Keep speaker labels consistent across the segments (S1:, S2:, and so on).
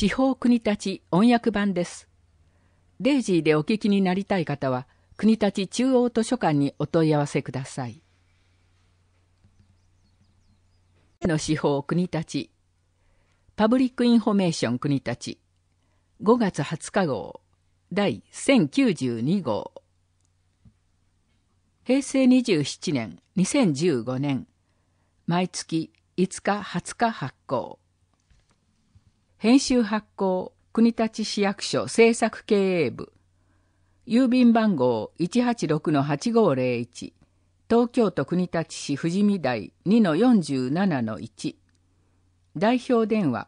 S1: 司法国立音訳版です。デイジーでお聞きになりたい方は、国立中央図書館にお問い合わせください。の司法国立パブリックインフォメーション国立5月20日号第1092号平成27年2015年毎月5日20日発行編集発行国立市役所政策経営部郵便番号186-8501東京都国立市富士見台2-47-1代表電話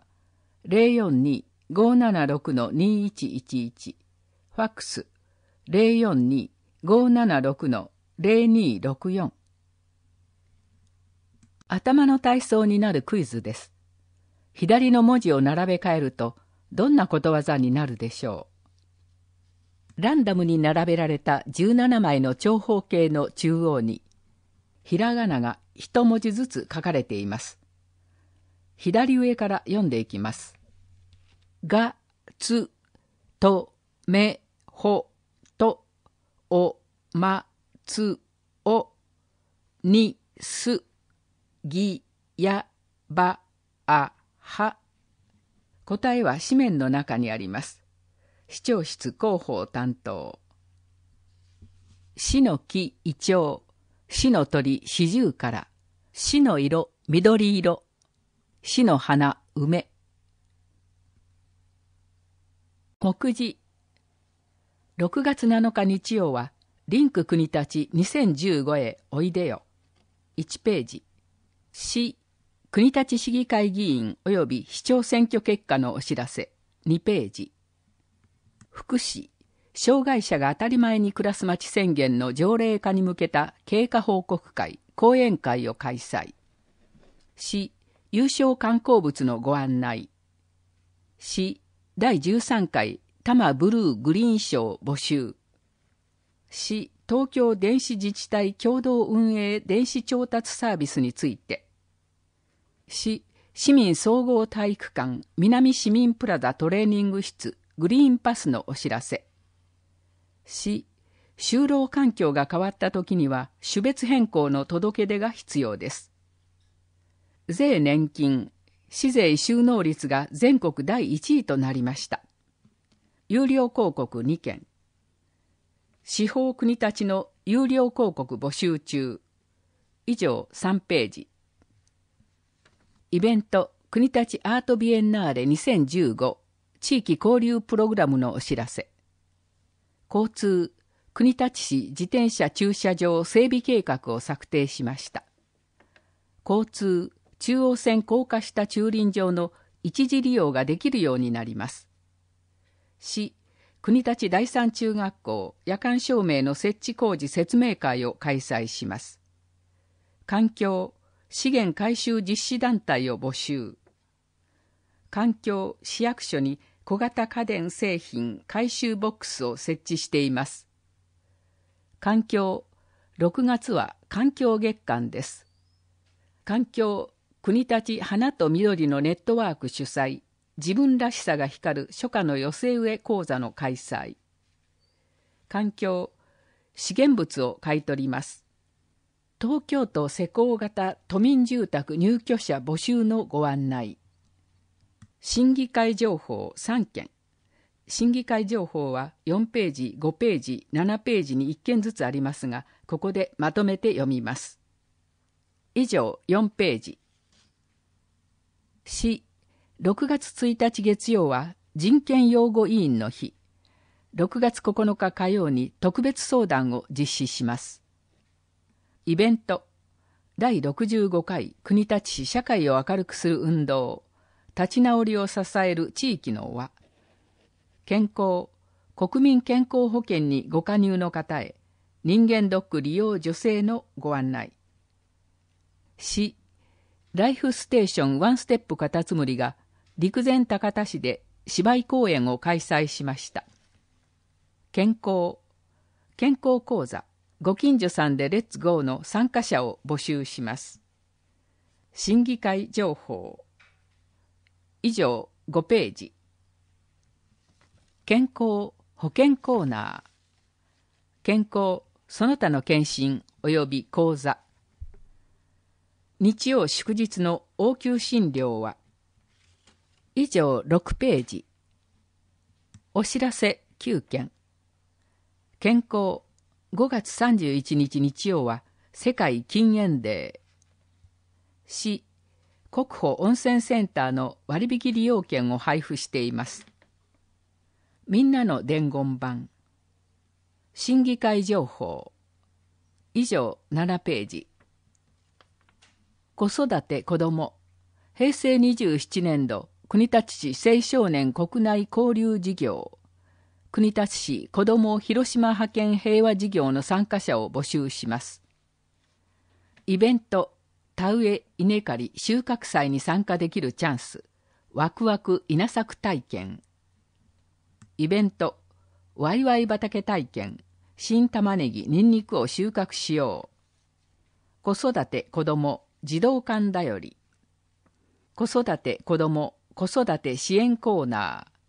S1: 042-576-2111ファックス042-576-0264頭の体操になるクイズです。左の文字を並べ替えるとどんなことわざになるでしょうランダムに並べられた17枚の長方形の中央にひらがなが一文字ずつ書かれています左上から読んでいきますがつとめほとおまつおにすぎやばあは。答えは紙面の中にあります。市長室広報担当。市の木、イチョウ。市の鳥、シジから。市の色、緑色。市の花、梅。目次。6月7日日曜は、リンク国立2015へおいでよ。1ページ。市、国立市議会議員及び市長選挙結果のお知らせ2ページ福祉障害者が当たり前に暮らす町宣言の条例化に向けた経過報告会講演会を開催市優勝観光物のご案内市第13回多摩ブルーグリーン賞募集市東京電子自治体共同運営電子調達サービスについて市市民総合体育館南市民プラザトレーニング室グリーンパスのお知らせ市就労環境が変わった時には種別変更の届け出が必要です税年金市税収納率が全国第1位となりました有料広告2件司法国立の有料広告募集中以上3ページイベント国立アートビエンナーレ2015地域交流プログラムのお知らせ交通国立市自転車駐車場整備計画を策定しました交通中央線高架下駐輪場の一時利用ができるようになります市国立第三中学校夜間照明の設置工事説明会を開催します環境資源回収実施団体を募集。環境、市役所に小型家電製品回収ボックスを設置しています。環境、6月は環境月間です。環境、国立花と緑のネットワーク主催、自分らしさが光る初夏の寄せ植え講座の開催。環境、資源物を買い取ります。東京都施工型都民住宅入居者募集のご案内審議会情報3件審議会情報は4ページ5ページ7ページに1件ずつありますがここでまとめて読みます以上4ページ市6月1日月曜は人権擁護委員の日6月9日火曜に特別相談を実施しますイベント第65回国立市社会を明るくする運動立ち直りを支える地域の輪健康国民健康保険にご加入の方へ人間ドック利用助成のご案内市ライフステーションワンステップカタツムリが陸前高田市で芝居公演を開催しました健康健康講座ご近所さんでレッツゴーの参加者を募集します。審議会情報以上5ページ健康保険コーナー健康その他の検診及び講座日曜祝日の応急診療は以上6ページお知らせ9件健康5月31日日曜は世界禁煙デー。市、国保温泉センターの割引利用券を配布しています。みんなの伝言版。審議会情報。以上7ページ。子育て子ども。平成27年度国立市青少年国内交流事業。国立市子ども広島派遣平和事業の参加者を募集します。イベント田植え稲刈り収穫祭に参加できるチャンスワクワク稲作体験イベントワイワイ畑体験新玉ねぎにんにくを収穫しよう子育て子ども児童館だより子育て子ども子育て支援コーナー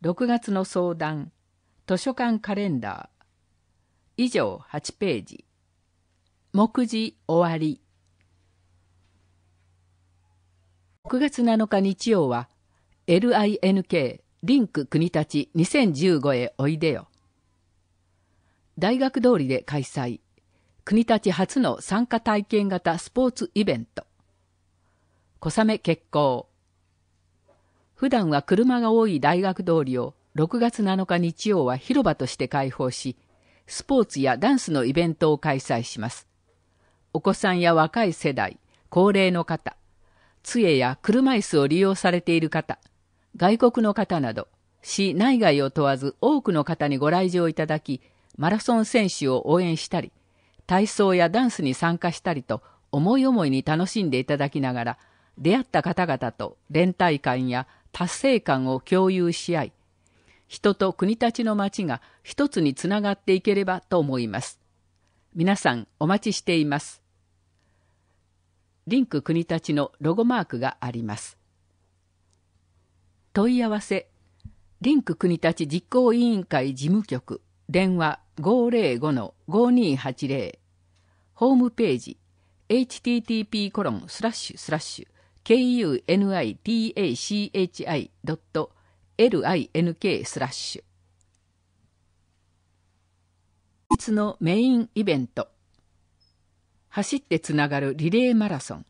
S1: 6月の相談図書館カレンダー以上8ページ目次終わり6月7日日曜は LINK リンク国立2015へおいでよ大学通りで開催国立初の参加体験型スポーツイベント小雨決行普段は車が多い大学通りを6月7日日曜は広場として開放し、スポーツやダンスのイベントを開催します。お子さんや若い世代、高齢の方、杖や車椅子を利用されている方、外国の方など、市内外を問わず多くの方にご来場いただき、マラソン選手を応援したり、体操やダンスに参加したりと、思い思いに楽しんでいただきながら、出会った方々と連帯感や達成感を共有し合い人と国立の町が一つにつながっていければと思います皆さんお待ちしていますリンク国立のロゴマークがあります問い合わせリンク国立実行委員会事務局電話505-5280ホームページ http コロンスラッシュスラッシュ kunitachi.link スラッシュ日のメインイベント走ってつながるリレーマラソン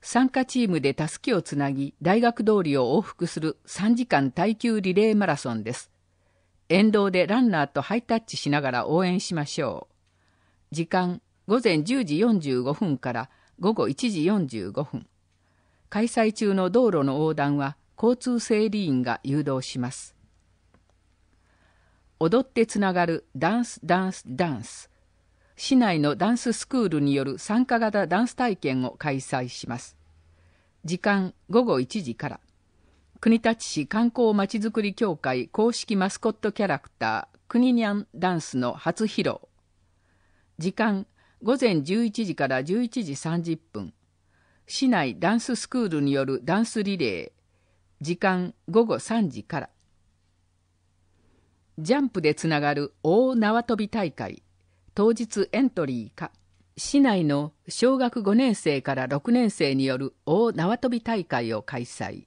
S1: 参加チームでたすきをつなぎ大学通りを往復する3時間耐久リレーマラソンです沿道でランナーとハイタッチしながら応援しましょう時間午前10時45分から午後1時45分開催中の道路の横断は交通整理員が誘導します踊ってつながるダンスダンスダンス市内のダンススクールによる参加型ダンス体験を開催します時間午後1時から国立市観光まちづくり協会公式マスコットキャラクターくににゃんダンスの初披露時間午前11時から11時30分市内ダンススクールによるダンスリレー時間午後3時からジャンプでつながる大縄跳び大会当日エントリーか市内の小学5年生から6年生による大縄跳び大会を開催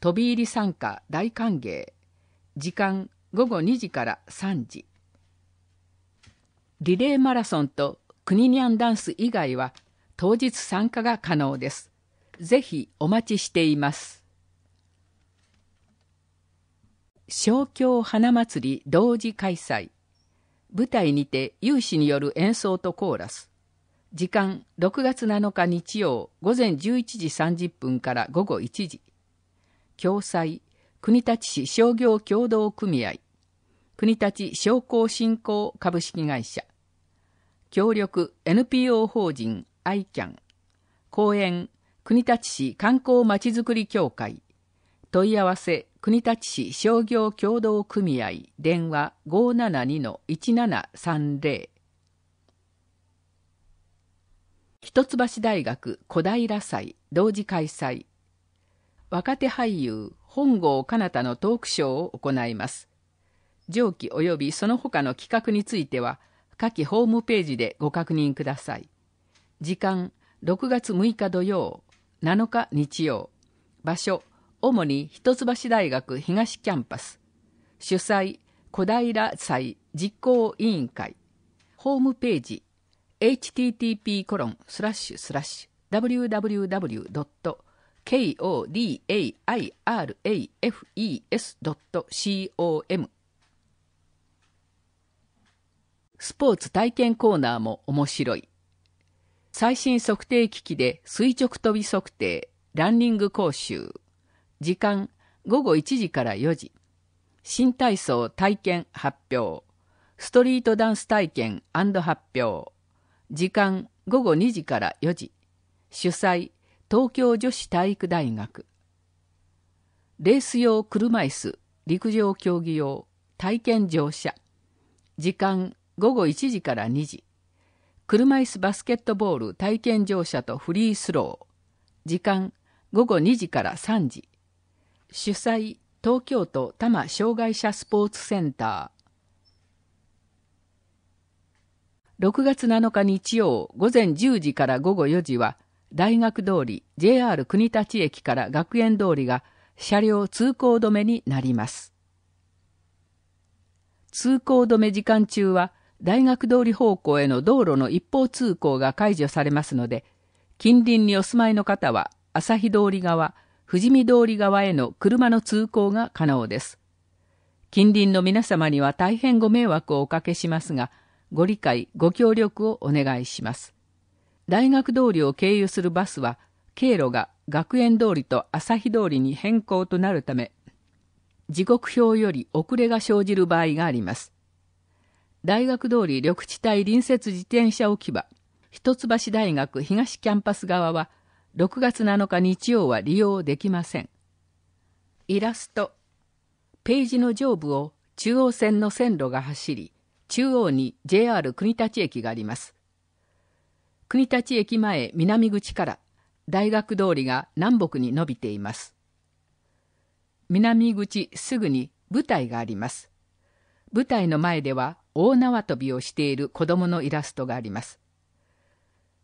S1: 飛び入り参加大歓迎時間午後2時から3時リレーマラソンとクニニャンダンス以外は当日参加が可能です。ぜひお待ちしています。小京花祭り同時開催。舞台にて有志による演奏とコーラス。時間6月7日日曜午前11時30分から午後1時。共済国立市商業協同組合国立商工振興株式会社協力 NPO 法人愛キャン、公園、国立市観光まちづくり協会、問い合わせ、国立市商業協同組合、電話572-1730。一橋大学小平祭同時開催。若手俳優、本郷奏太のトークショーを行います。上記及びその他の企画については、下記ホームページでご確認ください。時間6月6日土曜7日日曜場所主に一橋大学東キャンパス主催小平祭実行委員会ホームページ http コロンスラッシュスラッシュ www.kodairafes.com スポーツ体験コーナーも面白い最新測定機器で垂直飛び測定、ランニング講習。時間、午後1時から4時。新体操体験発表。ストリートダンス体験発表。時間、午後2時から4時。主催、東京女子体育大学。レース用車椅子、陸上競技用、体験乗車。時間、午後1時から2時。車椅子バスケットボール体験乗車とフリースロー時間午後2時から3時主催東京都多摩障害者スポーツセンター6月7日日曜午前10時から午後4時は大学通り JR 国立駅から学園通りが車両通行止めになります通行止め時間中は大学通り方向への道路の一方通行が解除されますので、近隣にお住まいの方は、朝日通り側、富士見通り側への車の通行が可能です。近隣の皆様には大変ご迷惑をおかけしますが、ご理解、ご協力をお願いします。大学通りを経由するバスは、経路が学園通りと朝日通りに変更となるため、時刻表より遅れが生じる場合があります。大学通り緑地帯隣接自転車置き場、一橋大学東キャンパス側は、6月7日日曜は利用できません。イラスト。ページの上部を中央線の線路が走り、中央に JR 国立駅があります。国立駅前南口から大学通りが南北に伸びています。南口すぐに舞台があります。舞台の前では大縄跳びをしている子供のイラストがあります。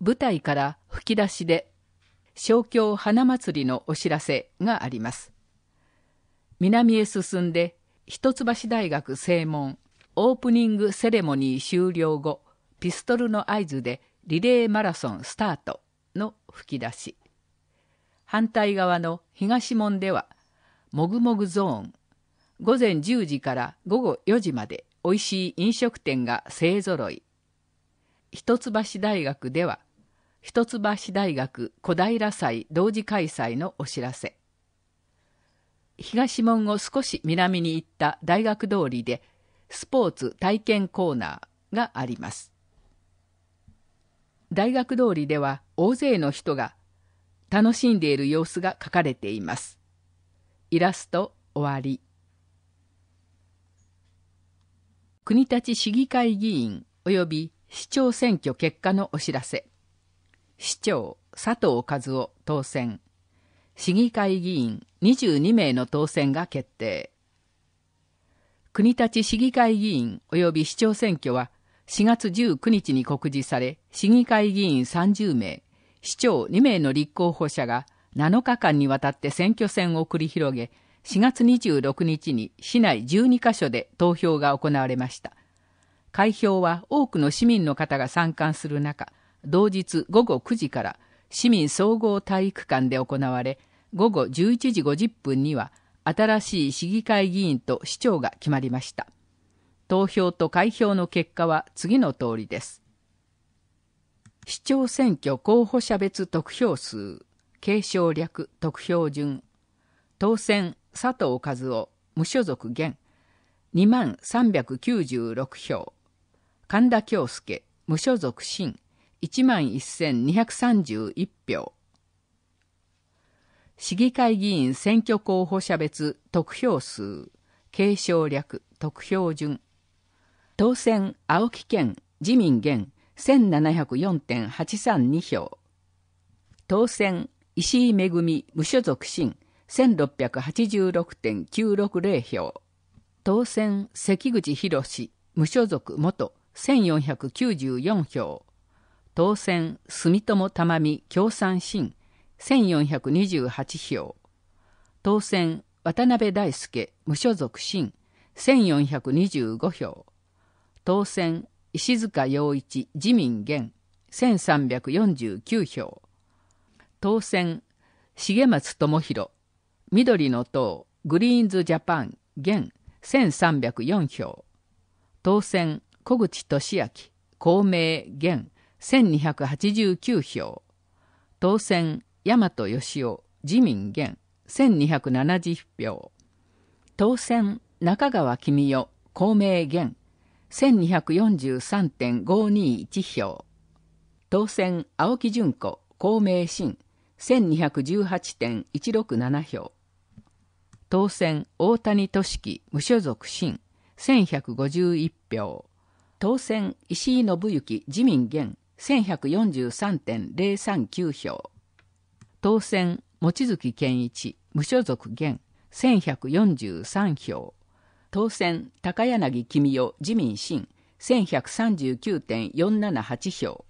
S1: 舞台から吹き出しで「小京花祭りのお知らせ」があります。南へ進んで一橋大学正門オープニングセレモニー終了後ピストルの合図でリレーマラソンスタートの吹き出し反対側の東門ではもぐもぐゾーン午前10時から午後4時までおいしい飲食店が勢ぞろい一橋大学では一橋大学小平祭同時開催のお知らせ東門を少し南に行った大学通りでスポーツ体験コーナーがあります大学通りでは大勢の人が楽しんでいる様子が書かれていますイラスト終わり国立市議会議員及び市長選挙結果のお知らせ。市長佐藤和夫当選。市議会議員22名の当選が決定。国立市議会議員及び市長選挙は4月19日に告示され、市議会議員30名、市長2名の立候補者が7日間にわたって選挙戦を繰り広げ、4月26日に市内12カ所で投票が行われました。開票は多くの市民の方が参観する中、同日午後9時から市民総合体育館で行われ、午後11時50分には新しい市議会議員と市長が決まりました。投票と開票の結果は次の通りです。市長選挙候補者別得票数、継承略得票順、当選佐藤和夫無所属現2万396票神田京介無所属新1万1231票市議会議員選挙候補者別得票数継承略得票順当選青木県自民元1704.832票当選石井恵無所属新1686.960票。当選関口博無所属元1494票。当選住友玉美共産新1428票。当選渡辺大輔無所属新1425票。当選石塚陽一自民元1349票。当選重松智弘緑の党、グリーンズ・ジャパン、現、1304票。当選、小口俊明、公明、現、1289票。当選、大和義雄、自民、現、1270票。当選、中川公代、公明、現、1243.521票。当選、青木淳子、公明新、1218.167票。当選大谷俊樹無所属新1151票当選石井信之自民現1143.039票当選望月健一無所属現1143票当選高柳公代自民新1139.478票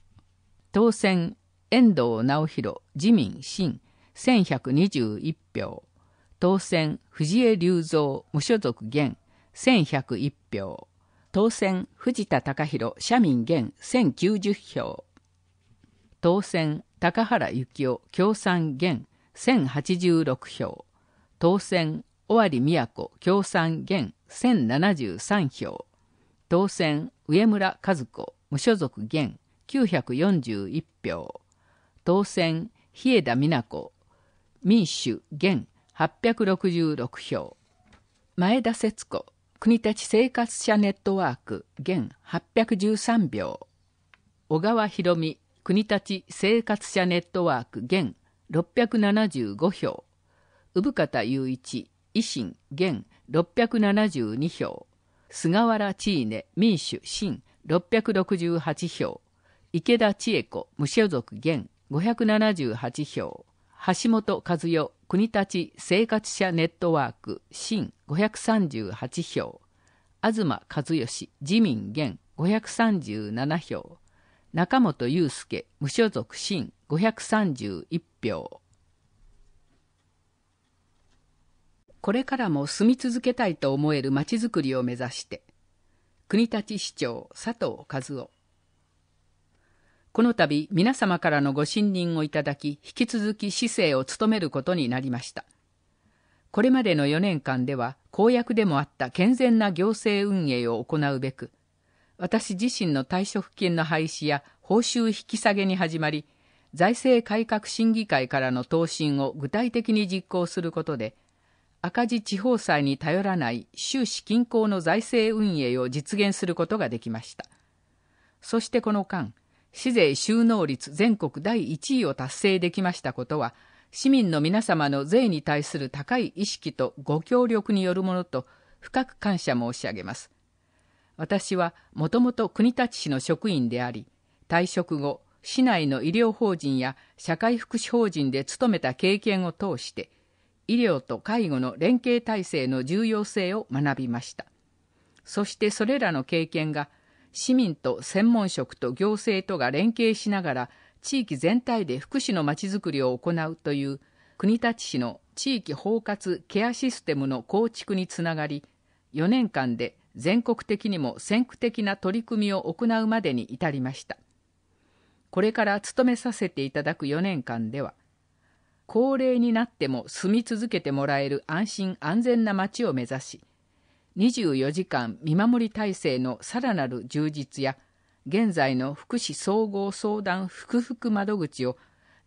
S1: 当選遠藤直弘自民新1121票当選、藤江隆三、無所属現、1101票。当選、藤田隆弘、社民現、1090票。当選、高原幸雄、共産現、1086票。当選、尾張宮子、共産現、1073票。当選、上村和子、無所属現、941票。当選、日枝美奈子、民主現、866票前田節子国立生活者ネットワーク現813票小川博美国立生活者ネットワーク現675票生方雄一維新現672票菅原千稲民主新668票池田千恵子無所属現578票橋本和代国立生活者ネットワーク新538票東和義自民現537票中本裕介無所属新531票これからも住み続けたいと思えるまちづくりを目指して国立市長佐藤和夫この度皆様からのご信任をいただき、引き続き市政を務めることになりました。これまでの4年間では、公約でもあった健全な行政運営を行うべく、私自身の退職金の廃止や報酬引き下げに始まり、財政改革審議会からの答申を具体的に実行することで、赤字地方債に頼らない収支均衡の財政運営を実現することができました。そしてこの間、市税収納率全国第1位を達成できましたことは、市民の皆様の税に対する高い意識とご協力によるものと深く感謝申し上げます。私はもともと国立市の職員であり、退職後、市内の医療法人や社会福祉法人で勤めた経験を通して、医療と介護の連携体制の重要性を学びました。そしてそれらの経験が市民と専門職と行政とが連携しながら地域全体で福祉のまちづくりを行うという国立市の地域包括ケアシステムの構築につながり4年間で全国的にも先駆的な取り組みを行うまでに至りましたこれから勤めさせていただく4年間では高齢になっても住み続けてもらえる安心安全な町を目指し24時間見守り体制のさらなる充実や現在の福祉総合相談福々窓口を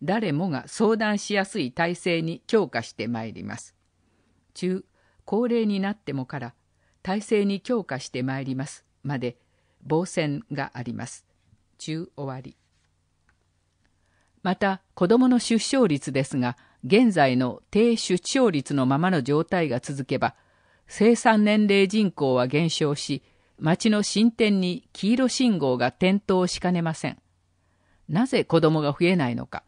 S1: 誰もが相談しやすい体制に強化してまいります。中、高齢になってもから体制に強化してまいりますまで防線があります。中終わり。また、子どもの出生率ですが、現在の低出生率のままの状態が続けば、生産年齢人口は減少し、町の進展に黄色信号が点灯しかねません。なぜ子供が増えないのか、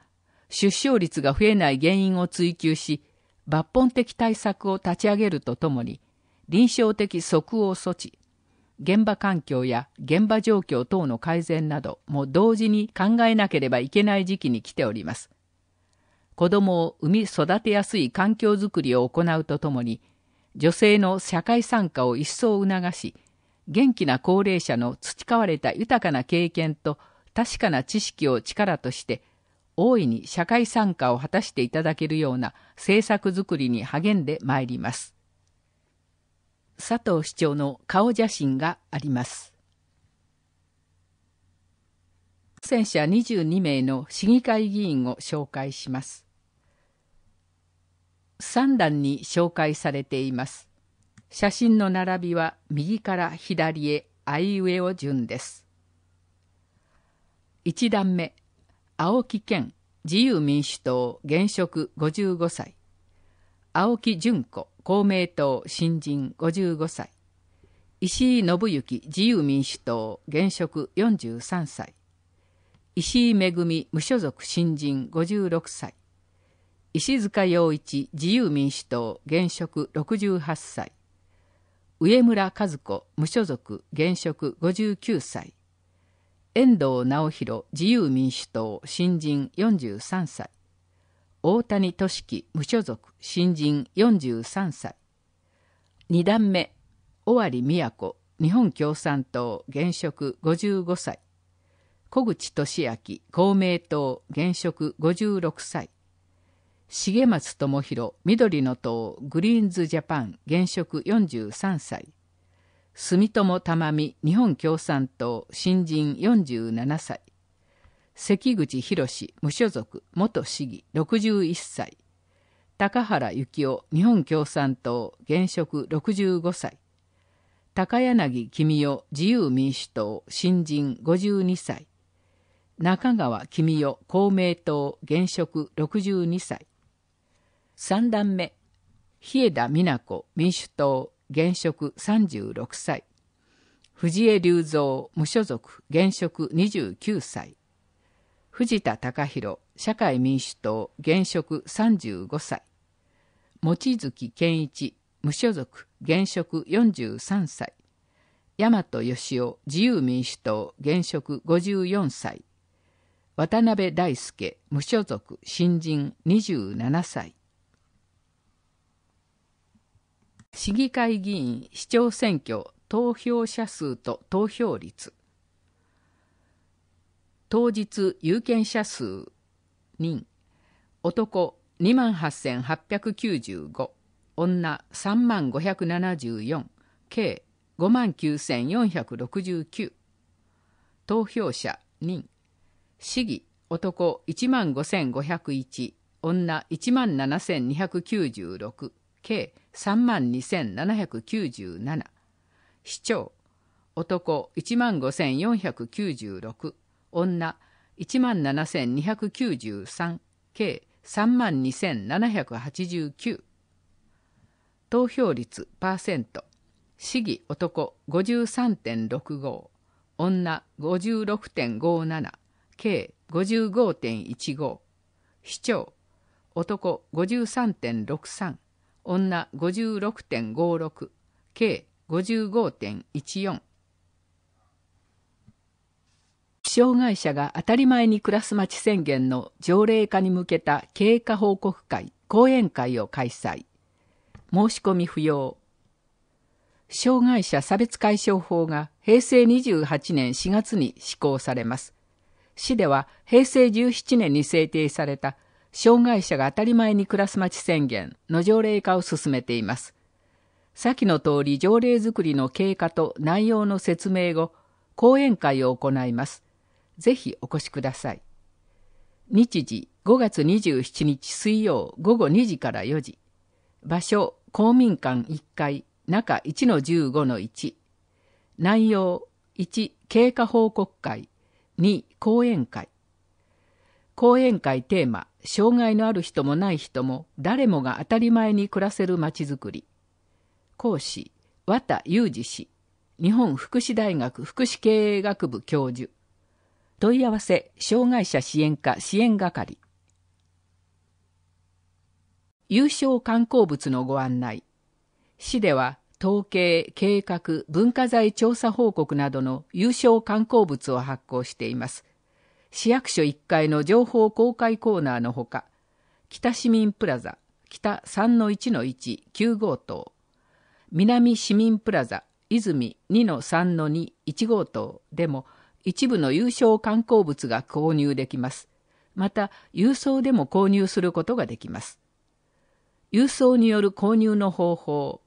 S1: 出生率が増えない原因を追求し、抜本的対策を立ち上げるとともに、臨床的即応措置、現場環境や現場状況等の改善なども同時に考えなければいけない時期に来ております。子供を産み育てやすい環境づくりを行うとともに、女性の社会参加を一層促し元気な高齢者の培われた豊かな経験と確かな知識を力として大いに社会参加を果たしていただけるような政策づくりに励んでまいります。佐藤市長の顔写真があります。戦者22名の市議会議員を紹介します。3段に紹介されています。写真の並びは右から左へあいうえお順です。1段目、青木健、自由民主党、現職55歳。青木淳子、公明党、新人55歳。石井信之、自由民主党、現職43歳。石井恵無所属新人56歳。石塚洋一自由民主党現職68歳上村和子無所属現職59歳遠藤直弘自由民主党新人43歳大谷俊樹無所属新人43歳2段目尾張都日本共産党現職55歳小口俊明公明党現職56歳重松智弘緑の党グリーンズジャパン現職43歳住友玉美日本共産党新人47歳関口宏無所属元市議61歳高原幸雄日本共産党現職65歳高柳公代自由民主党新人52歳中川公代公明党現職62歳3段目、日枝美奈子民主党現職36歳。藤江隆三無所属現職29歳。藤田隆弘社会民主党現職35歳。望月健一無所属現職43歳。大和義雄自由民主党現職54歳。渡辺大輔無所属新人27歳。市議会議員、市長選挙、投票者数と投票率。当日有権者数人男2万8895女3万574計5万9469投票者人市議男1万5501女1万7296計32,797市長男15,496女17,293計32,789投票率パーセント市議男53.65女56.57計55.15市長男53.63女56.56計55.14障害者が当たり前に暮らす町宣言の条例化に向けた経過報告会講演会を開催申し込み不要障害者差別解消法が平成28年4月に施行されます市では平成17年に制定された障害者が当たり前に暮らす町宣言の条例化を進めています。先の通り条例作りの経過と内容の説明後、講演会を行います。ぜひお越しください。日時5月27日水曜午後2時から4時。場所公民館1階中1の15の1。内容1経過報告会2講演会。講演会テーマ障害のある人もない人も誰もが当たり前に暮らせるまちづくり講師和田裕二氏日本福祉大学福祉経営学部教授問い合わせ障害者支援課支援係優勝観光物のご案内市では統計計画文化財調査報告などの優勝観光物を発行しています市役所1階の情報公開コーナーのほか、北市民プラザ、北3-1-1-9号棟、南市民プラザ、泉2-3-2-1号棟でも一部の有償観光物が購入できます。また、郵送でも購入することができます。郵送による購入の方法、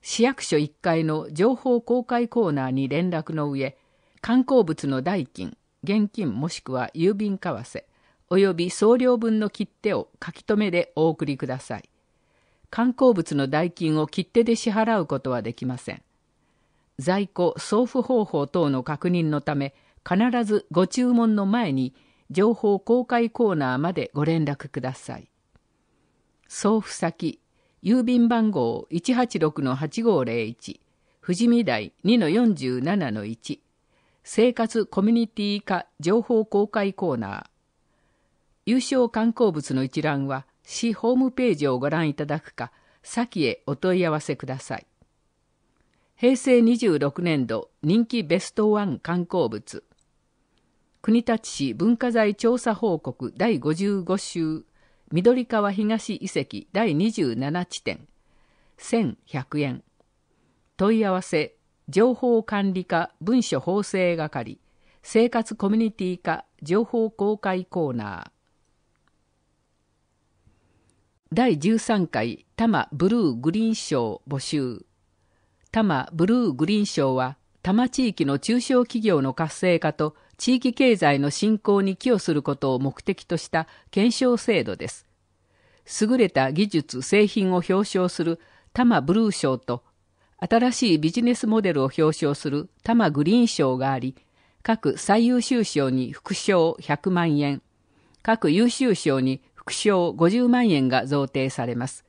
S1: 市役所1階の情報公開コーナーに連絡の上、観光物の代金、現金もしくは郵便為替、および送料分の切手を書き留めでお送りください。観光物の代金を切手で支払うことはできません。在庫、送付方法等の確認のため、必ずご注文の前に情報公開コーナーまでご連絡ください。送付先、郵便番号186-8501、富士見台2-47-1、生活コミュニティ化情報公開コーナー優勝観光物の一覧は市ホームページをご覧いただくか先へお問い合わせください平成26年度人気ベストワン観光物国立市文化財調査報告第55週緑川東遺跡第27地点1100円問い合わせ情報管理課文書法制係生活コミュニティ課情報公開コーナー第13回多摩ブルーグリーン賞募集多摩ブルーグリーン賞は多摩地域の中小企業の活性化と地域経済の振興に寄与することを目的とした検証制度です優れた技術製品を表彰する多摩ブルー賞と新しいビジネスモデルを表彰する多摩グリーン賞があり、各最優秀賞に副賞100万円、各優秀賞に副賞50万円が贈呈されます。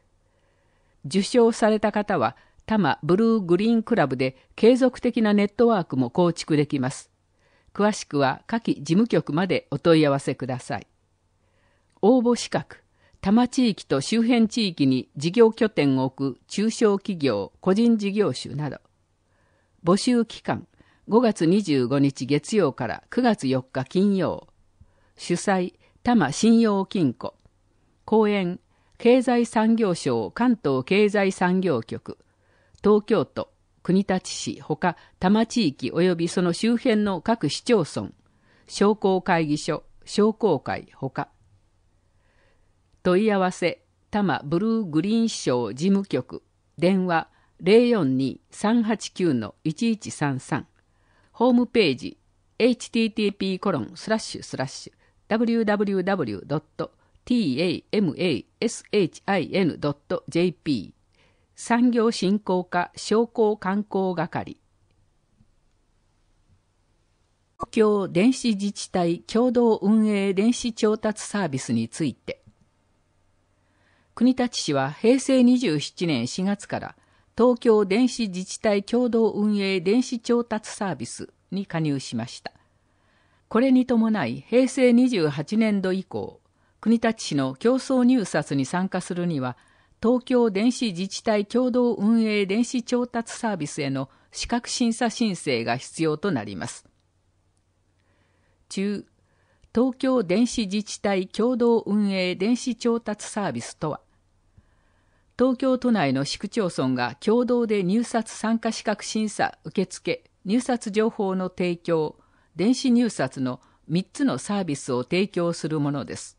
S1: 受賞された方は、多摩ブルーグリーンクラブで継続的なネットワークも構築できます。詳しくは下記事務局までお問い合わせください。応募資格多摩地域と周辺地域に事業拠点を置く中小企業、個人事業主など、募集期間5月25日月曜から9月4日金曜、主催多摩信用金庫、講演経済産業省関東経済産業局、東京都、国立市ほか多摩地域及びその周辺の各市町村、商工会議所、商工会ほか、問い合わせ多摩ブルーグリーン省事務局電話042-389-1133ホームページ http コロンスラッシュスラッシュ www.tamashin.jp 産業振興課商工観光係東京電子自治体共同運営電子調達サービスについて国立市は平成27年4月から東京電子自治体共同運営電子調達サービスに加入しました。これに伴い平成28年度以降、国立市の競争入札に参加するには、東京電子自治体共同運営電子調達サービスへの資格審査申請が必要となります。中、東京電子自治体共同運営電子調達サービスとは、東京都内の市区町村が共同で入札参加資格審査受付入札情報の提供電子入札の3つのサービスを提供するものです。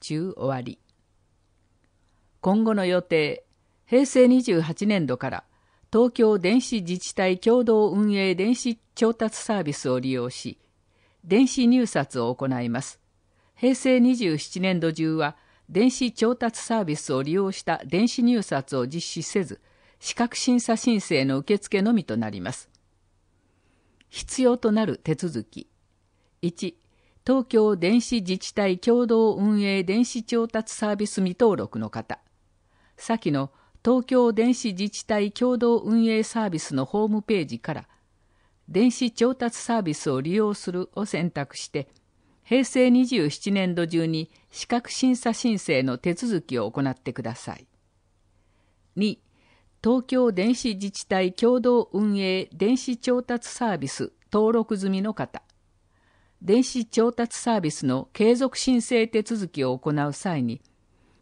S1: 中終わり。今後の予定、平成28年度から東京電子自治体共同運営電子調達サービスを利用し、電子入札を行います。平成27年度中は電子調達サービスを利用した電子入札を実施せず、資格審査申請の受付のみとなります。必要となる手続き。1、東京電子自治体共同運営電子調達サービス未登録の方。先の東京電子自治体共同運営サービスのホームページから、電子調達サービスを利用するを選択して、平成27年度中に資格審査申請の手続きを行ってください。2東京電子自治体共同運営電子調達サービス登録済みの方電子調達サービスの継続申請手続きを行う際に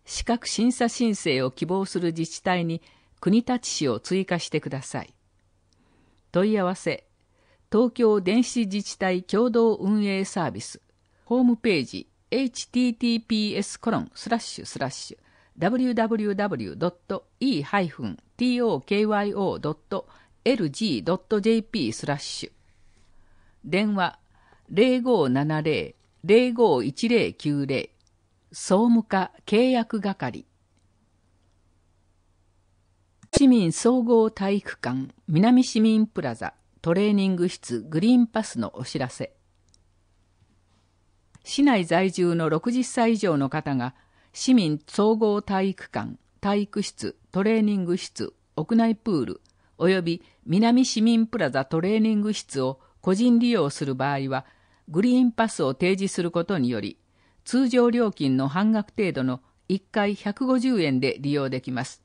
S1: 資格審査申請を希望する自治体に国立市を追加してください問い合わせ東京電子自治体共同運営サービスホームページ https コロンスラッシュスラッシュ www.e-tokyo.lg.jp スラッシュ電話0570-051090総務課契約係市民総合体育館南市民プラザトレーニング室グリーンパスのお知らせ市内在住の60歳以上の方が市民総合体育館、体育室、トレーニング室、屋内プール、および南市民プラザトレーニング室を個人利用する場合は、グリーンパスを提示することにより、通常料金の半額程度の1回150円で利用できます。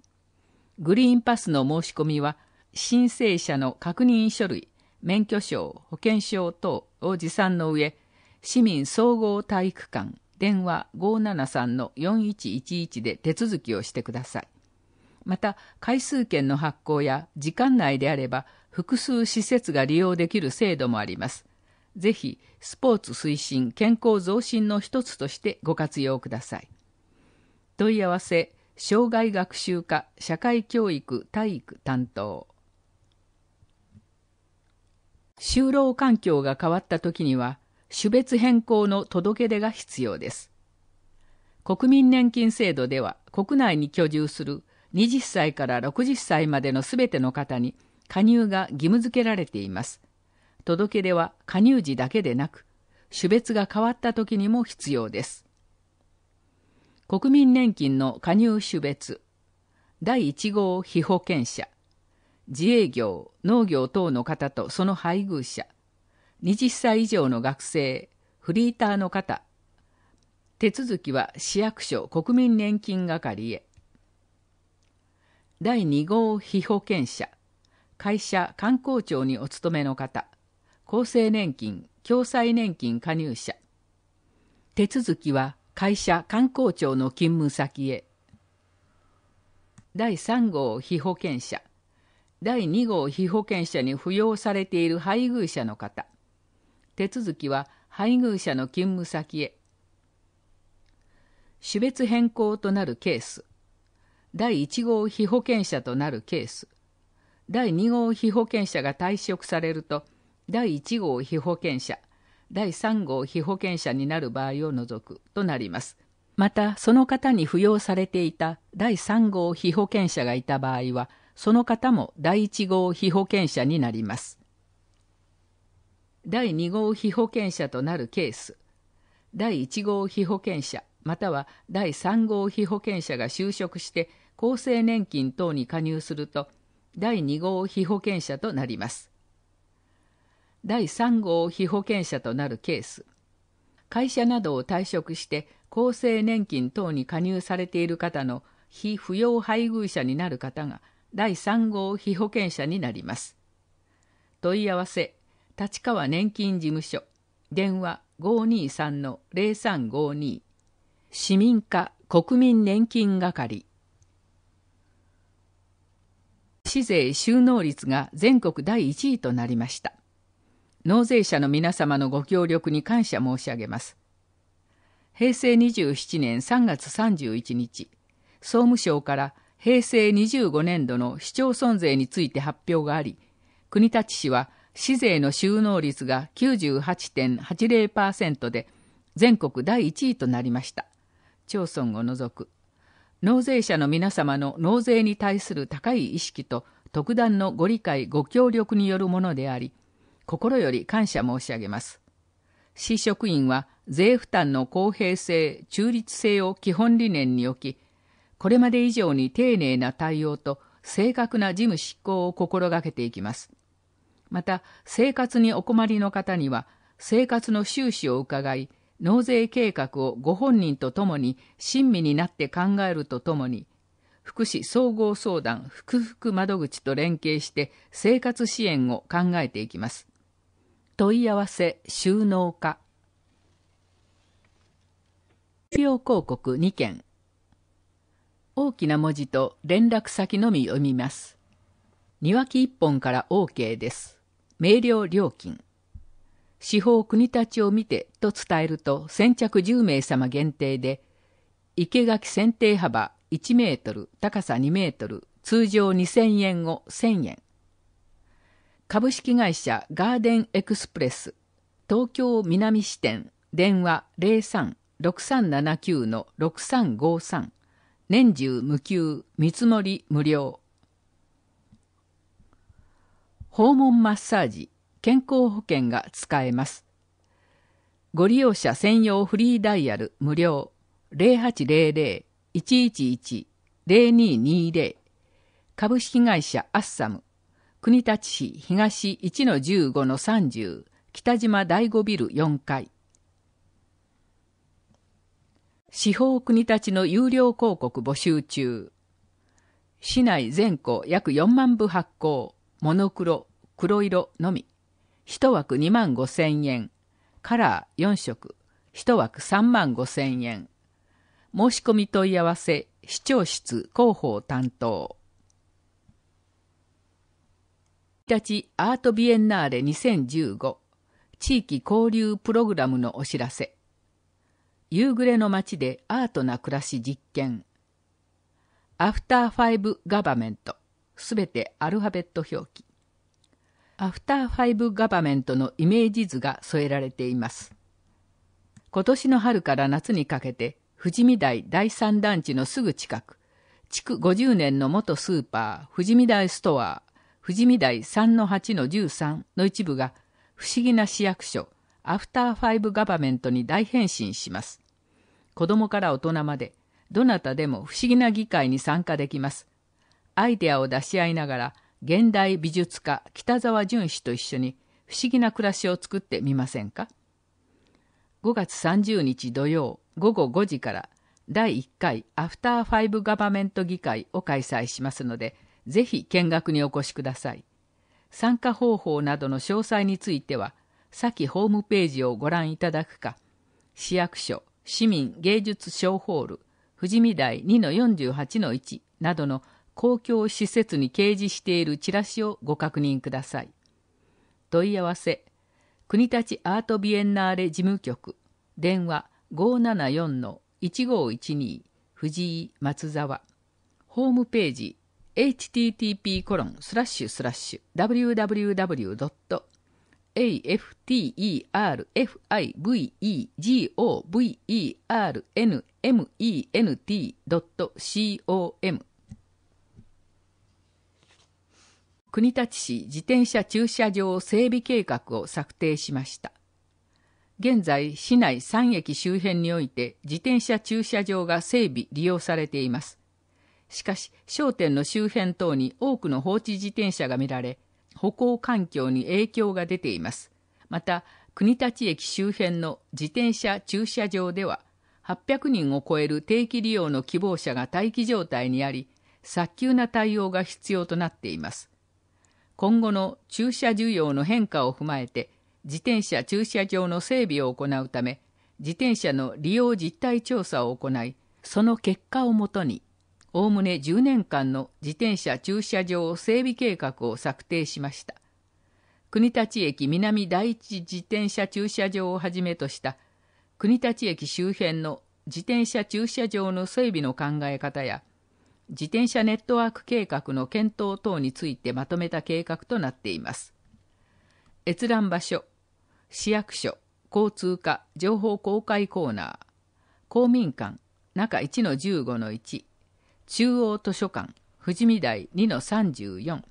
S1: グリーンパスの申し込みは、申請者の確認書類、免許証、保険証等を持参の上、市民総合体育館電話573-4111で手続きをしてください。また、回数券の発行や時間内であれば複数施設が利用できる制度もあります。ぜひ、スポーツ推進、健康増進の一つとしてご活用ください。問い合わせ、障害学習課社会教育体育担当。就労環境が変わった時には、種別変更の届け出が必要です。国民年金制度では国内に居住する20歳から60歳までのすべての方に加入が義務付けられています。届け出は加入時だけでなく、種別が変わった時にも必要です。国民年金の加入種別、第1号被保険者、自営業、農業等の方とその配偶者、20歳以上の学生、フリーターの方、手続きは市役所国民年金係へ。第2号被保険者、会社観光庁にお勤めの方、厚生年金、共済年金加入者。手続きは会社観光庁の勤務先へ。第3号被保険者、第2号被保険者に扶養されている配偶者の方、手続きは配偶者の勤務先へ種別変更となるケース第1号被保険者となるケース第2号被保険者が退職されると第1号被保険者第3号被保険者になる場合を除くとなります。また、その方に扶養されていた第3号被保険者がいた場合は、その方も第1号被保険者になります。第2号被保険者となるケース第1号被保険者または第3号被保険者が就職して厚生年金等に加入すると第2号被保険者となります第3号被保険者となるケース会社などを退職して厚生年金等に加入されている方の非扶養配偶者になる方が第3号被保険者になります問い合わせ立川年金事務所電話523-0352市民課国民年金係市税収納率が全国第1位となりました納税者の皆様のご協力に感謝申し上げます平成27年3月31日総務省から平成25年度の市町村税について発表があり国立市は「市税の収納率が98.80%で全国第1位となりました町村を除く納税者の皆様の納税に対する高い意識と特段のご理解ご協力によるものであり心より感謝申し上げます市職員は税負担の公平性中立性を基本理念に置きこれまで以上に丁寧な対応と正確な事務執行を心がけていきますまた生活にお困りの方には生活の収支を伺い納税計画をご本人とともに親身になって考えるとともに福祉総合相談福福窓口と連携して生活支援を考えていきます問い合わせ収納課発表広告2件大きな文字と連絡先のみ読みます庭木1本から OK です明瞭料金四方国立を見てと伝えると先着10名様限定で生垣選定幅1メートル高さ2メートル通常2000円を1000円株式会社ガーデンエクスプレス東京南支店電話036379の6353年中無休見積もり無料訪問マッサージ、健康保険が使えます。ご利用者専用フリーダイヤル無料0800-111-0220株式会社アッサム国立市東1-15-30北島第5ビル4階司法国立の有料広告募集中市内全校約4万部発行モノクロ、黒色のみ、1枠2万5千円、カラー4色、1枠3万5千円。申し込み問い合わせ、市長室広報担当。日立アートビエンナーレ2015地域交流プログラムのお知らせ。夕暮れの街でアートな暮らし実験。アフターファイブガバメント。すべてアルファベット表記。アフターファイブガバメントのイメージ図が添えられています。今年の春から夏にかけて、富士見台第三団地のすぐ近く、築50年の元スーパー、富士見台ストア、富士見台3-8 13の一部が、不思議な市役所、アフターファイブガバメントに大変身します。子供から大人まで、どなたでも不思議な議会に参加できます。アイデアを出し合いながら現代美術家北沢淳氏と一緒に不思議な暮らしを作ってみませんか5月30日土曜午後5時から第1回アフターファイブガバメント議会を開催しますのでぜひ見学にお越しください参加方法などの詳細については先ホームページをご覧いただくか市役所市民芸術小ホール富士見台2-48-1などの公共施設に掲示しているチラシをご確認ください。問い合わせ、国立アートビエンナーレ事務局、電話574-1512、藤井松沢、ホームページ、http コロンスラッシュスラッシュ www.afterfivegovernment.com 国立市自転車駐車場整備計画を策定しました。現在、市内3駅周辺において自転車駐車場が整備、利用されています。しかし、商店の周辺等に多くの放置自転車が見られ、歩行環境に影響が出ています。また、国立駅周辺の自転車駐車場では、800人を超える定期利用の希望者が待機状態にあり、早急な対応が必要となっています。今後の駐車需要の変化を踏まえて、自転車駐車場の整備を行うため、自転車の利用実態調査を行い、その結果をもとに、おおむね10年間の自転車駐車場整備計画を策定しました。国立駅南第一自転車駐車場をはじめとした国立駅周辺の自転車駐車場の整備の考え方や自転車ネットワーク計画の検討等についてまとめた計画となっています。閲覧場所、市役所、交通課、情報公開コーナー、公民館、中1の15の1、中央図書館、富士見台2の34、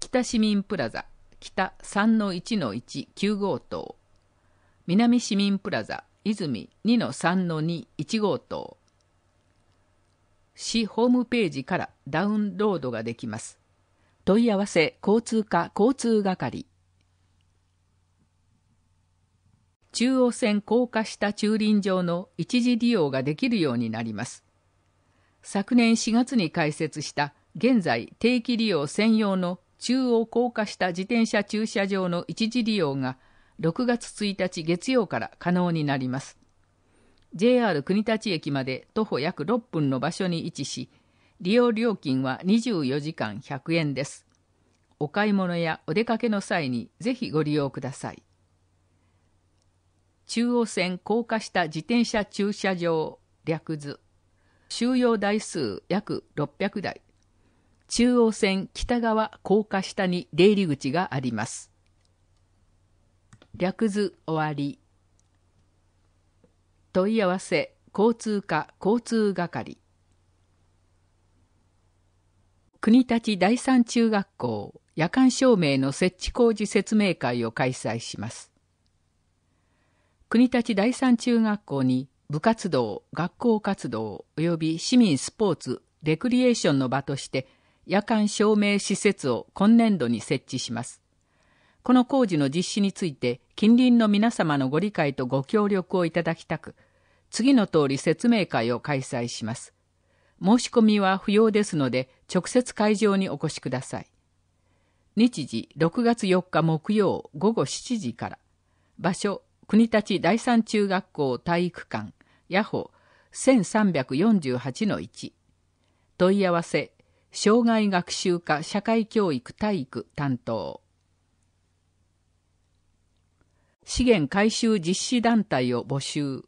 S1: 北市民プラザ、北3の1の1、9号棟、南市民プラザ、泉2の3の2、1号棟、市ホームページからダウンロードができます。問い合わせ交通課交通係中央線高架下駐輪場の一時利用ができるようになります。昨年4月に開設した現在定期利用専用の中央高架下自転車駐車場の一時利用が6月1日月曜から可能になります。JR 国立駅まで徒歩約6分の場所に位置し、利用料金は24時間100円です。お買い物やお出かけの際にぜひご利用ください。中央線高架下自転車駐車場略図収容台数約600台中央線北側高架下に出入り口があります略図終わり問い合わせ交通課交通係国立第三中学校夜間照明の設置工事説明会を開催します国立第三中学校に部活動学校活動及び市民スポーツレクリエーションの場として夜間照明施設を今年度に設置しますこの工事の実施について近隣の皆様のご理解とご協力をいただきたく次の通り説明会を開催します。申し込みは不要ですので、直接会場にお越しください。日時6月4日木曜午後7時から、場所、国立第三中学校体育館、ヤホ1348-1。問い合わせ、障害学習科社会教育体育担当。資源回収実施団体を募集。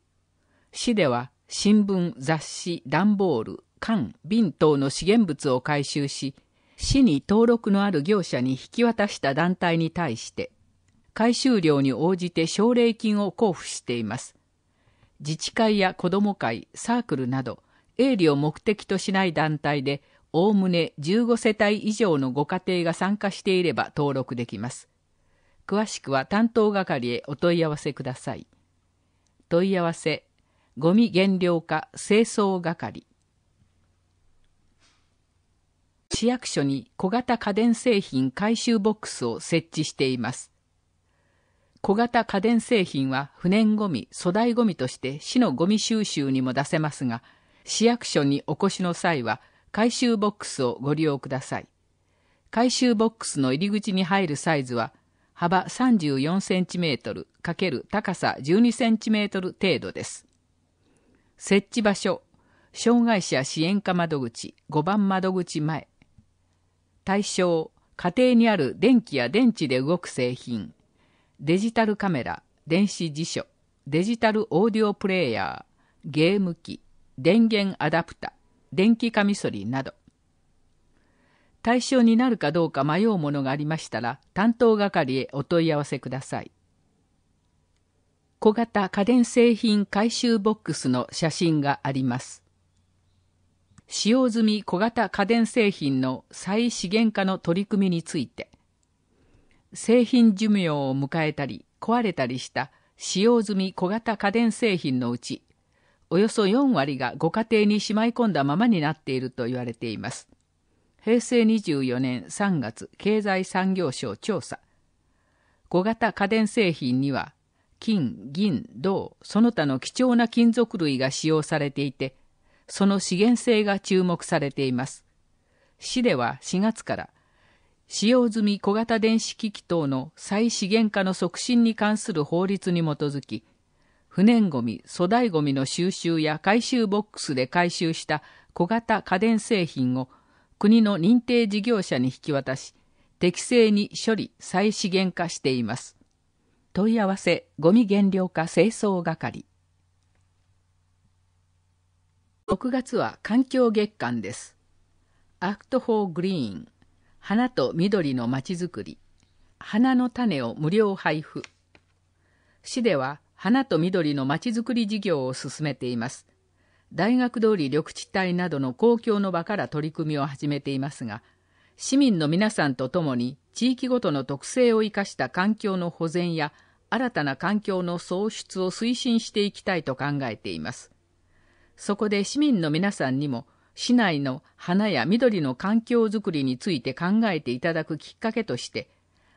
S1: 市では新聞、雑誌、段ボール、缶、瓶等の資源物を回収し、市に登録のある業者に引き渡した団体に対して、回収量に応じて奨励金を交付しています。自治会や子ども会、サークルなど、営利を目的としない団体で、おおむね15世帯以上のご家庭が参加していれば登録できます。詳しくは担当係へお問い合わせください。問い合わせゴミ減量化清掃係市役所に小型家電製品回収ボックスを設置しています小型家電製品は不燃ごみ粗大ごみとして市のごみ収集にも出せますが市役所にお越しの際は回収ボックスをご利用ください回収ボックスの入り口に入るサイズは幅 34cm× 高さ 12cm 程度です設置場所、障害者支援課窓口5番窓口前。対象、家庭にある電気や電池で動く製品、デジタルカメラ、電子辞書、デジタルオーディオプレイヤー、ゲーム機、電源アダプタ、電気カミソリなど。対象になるかどうか迷うものがありましたら、担当係へお問い合わせください。小型家電製品回収ボックスの写真があります。使用済み小型家電製品の再資源化の取り組みについて、製品寿命を迎えたり壊れたりした使用済み小型家電製品のうち、およそ4割がご家庭にしまい込んだままになっていると言われています。平成24年3月経済産業省調査。小型家電製品には金、銀、銅、その他の貴重な金属類が使用されていて、その資源性が注目されています。市では4月から、使用済み小型電子機器等の再資源化の促進に関する法律に基づき、不燃ごみ、粗大ごみの収集や回収ボックスで回収した小型家電製品を国の認定事業者に引き渡し、適正に処理、再資源化しています。問い合わせごみ減量化清掃係6月は環境月間ですアクト・フォー・グリーン花と緑のまちづくり花の種を無料配布市では花と緑のまちづくり事業を進めています大学通り緑地帯などの公共の場から取り組みを始めていますが市民の皆さんとともに地域ごとの特性を生かした環境の保全や新たな環境の創出を推進していきたいと考えています。そこで市民の皆さんにも市内の花や緑の環境づくりについて考えていただくきっかけとして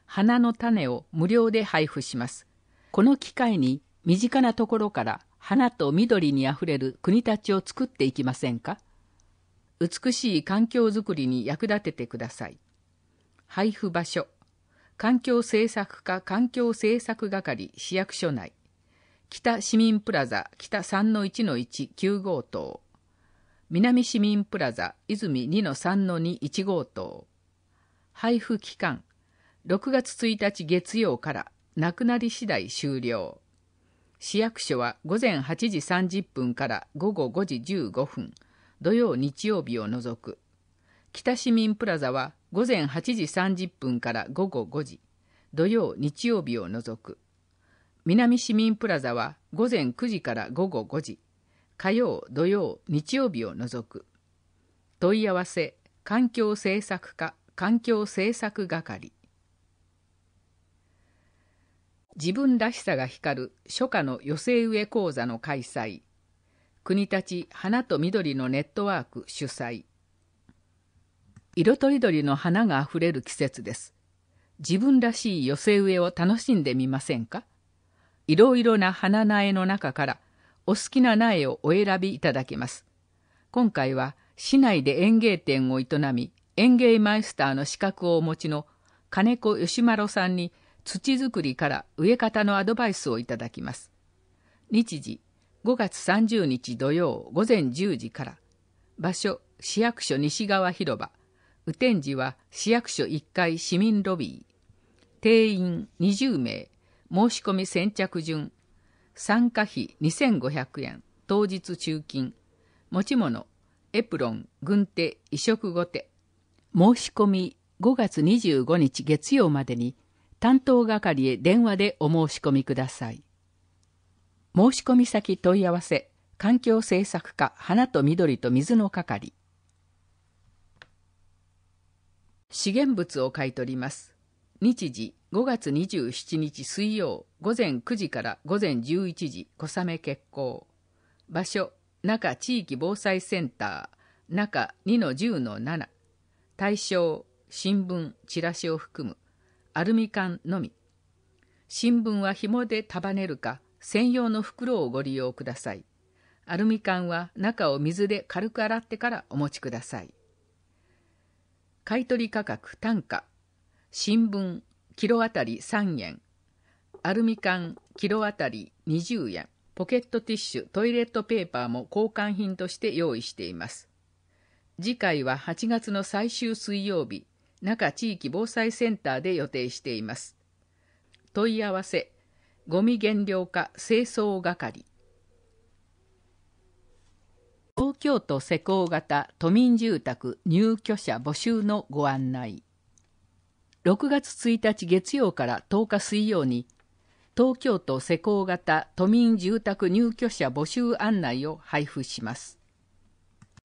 S1: 花の種を無料で配布します。この機会に身近なところから花と緑にあふれる国たちを作っていきませんか美しい環境づくりに役立ててください。配布場所、環境政策課環境政策係市役所内、北市民プラザ北3-1-1-9号棟、南市民プラザ泉2-3-2-1号棟、配布期間、6月1日月曜からなくなり次第終了。市役所は午前8時30分から午後5時15分、土曜日曜日を除く北市民プラザは午前8時30分から午後5時土曜日曜日を除く南市民プラザは午前9時から午後5時火曜土曜日曜日を除く問い合わせ環境政策課環境政策係自分らしさが光る初夏の寄せ植え講座の開催国立花と緑のネットワーク主催色とりどりの花があふれる季節です自分らしい寄せ植えを楽しんでみませんかいろいろな花苗の中からお好きな苗をお選びいただけます今回は市内で園芸店を営み園芸マイスターの資格をお持ちの金子義丸さんに土作りから植え方のアドバイスをいただきます日時5月30日土曜午前10時から場所市役所西側広場雨天時は市役所1階市民ロビー定員20名申し込み先着順参加費2500円当日中金持ち物エプロン軍手移植後手申し込み5月25日月曜までに担当係へ電話でお申し込みください。申し込み先問い合わせ環境政策課花と緑と水の係資源物を買い取ります日時5月27日水曜午前9時から午前11時小雨決行場所中地域防災センター中2の10の7対象新聞チラシを含むアルミ缶のみ新聞は紐で束ねるか専用の袋をご利用ください。アルミ缶は中を水で軽く洗ってからお持ちください。買取価格単価新聞キロ当たり3円アルミ缶キロ当たり20円ポケットティッシュトイレットペーパーも交換品として用意しています次回は8月の最終水曜日中地域防災センターで予定しています問い合わせゴミ減量化清掃係東京都施工型都民住宅入居者募集のご案内6月1日月曜から10日水曜に東京都施工型都民住宅入居者募集案内を配布します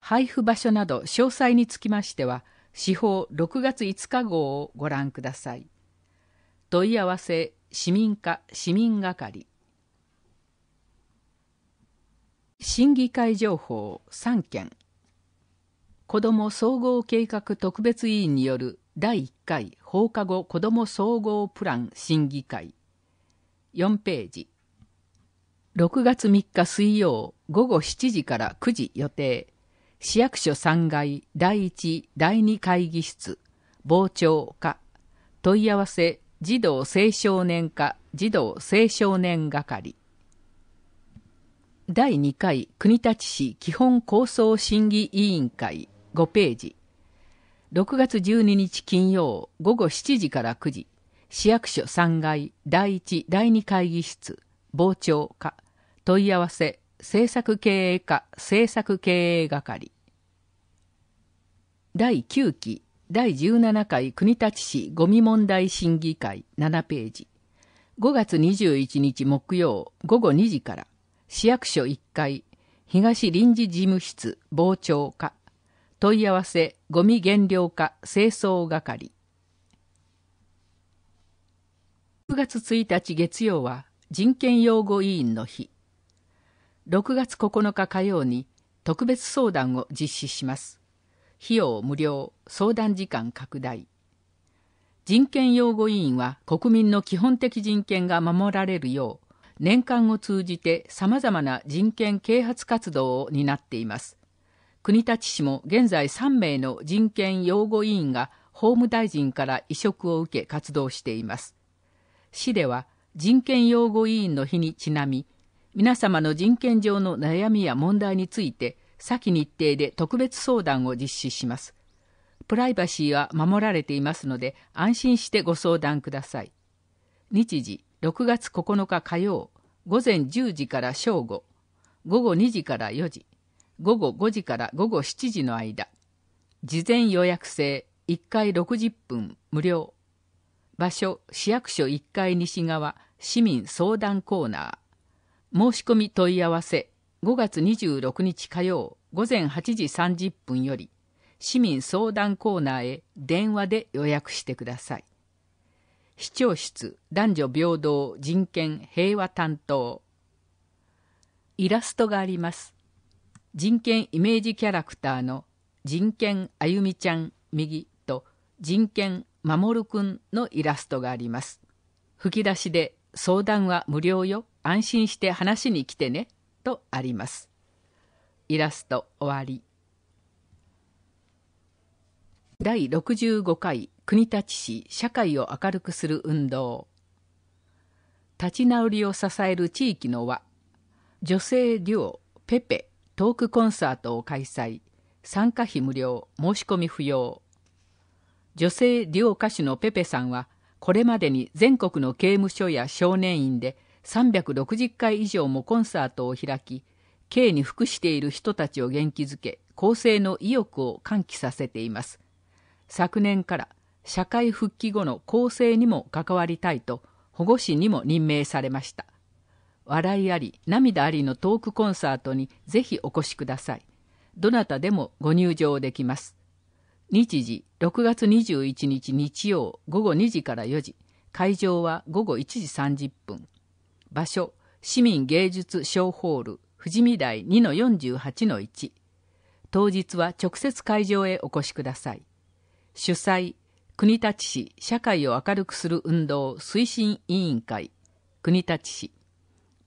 S1: 配布場所など詳細につきましては司法6月5日号をご覧ください問い合わせ市民課市民係審議会情報3件子ども総合計画特別委員による第1回放課後子ども総合プラン審議会4ページ6月3日水曜午後7時から9時予定市役所3階第1第2会議室傍聴課問い合わせ児童青少年課児童青少年係第2回国立市基本構想審議委員会5ページ6月12日金曜午後7時から9時市役所3階第1第2会議室傍聴課問い合わせ政策経営課政策経営係第9期第17回国立市ゴミ問題審議会7ページ5月21日木曜午後2時から市役所1階東臨時事務室傍聴課問い合わせゴミ減量化清掃係6月1日月曜は人権擁護委員の日6月9日火曜に特別相談を実施します費用無料相談時間拡大人権擁護委員は国民の基本的人権が守られるよう年間を通じてさまざまな人権啓発活動を担っています国立市も現在3名の人権擁護委員が法務大臣から移植を受け活動しています市では人権擁護委員の日にちなみ皆様の人権上の悩みや問題について先日程で特別相談を実施します。プライバシーは守られていますので安心してご相談ください。日時6月9日火曜午前10時から正午、午後2時から4時、午後5時から午後7時の間、事前予約制1回60分無料、場所市役所1階西側市民相談コーナー、申し込み問い合わせ5月26日火曜午前8時30分より市民相談コーナーへ電話で予約してください。市長室男女平等人権平和担当イラストがあります。人権イメージキャラクターの人権あゆみちゃん右と人権まもるくんのイラストがあります。吹き出しで相談は無料よ。安心して話しに来てねとあります。イラスト終わり。第65回国立市社会を明るくする運動立ち直りを支える地域の輪女性デュオ、ペペトークコンサートを開催参加費無料申し込み不要女性デュオ歌手のペペさんはこれまでに全国の刑務所や少年院で360回以上もコンサートを開き刑に服している人たちを元気づけ更生の意欲を喚起させています昨年から社会復帰後の更生にも関わりたいと保護司にも任命されました笑いあり涙ありのトークコンサートにぜひお越しくださいどなたでもご入場できます日時6月21日日曜午後2時から4時会場は午後1時30分場所、市民芸術小ホール、富士見台2-48-1。当日は直接会場へお越しください。主催、国立市社会を明るくする運動推進委員会、国立市。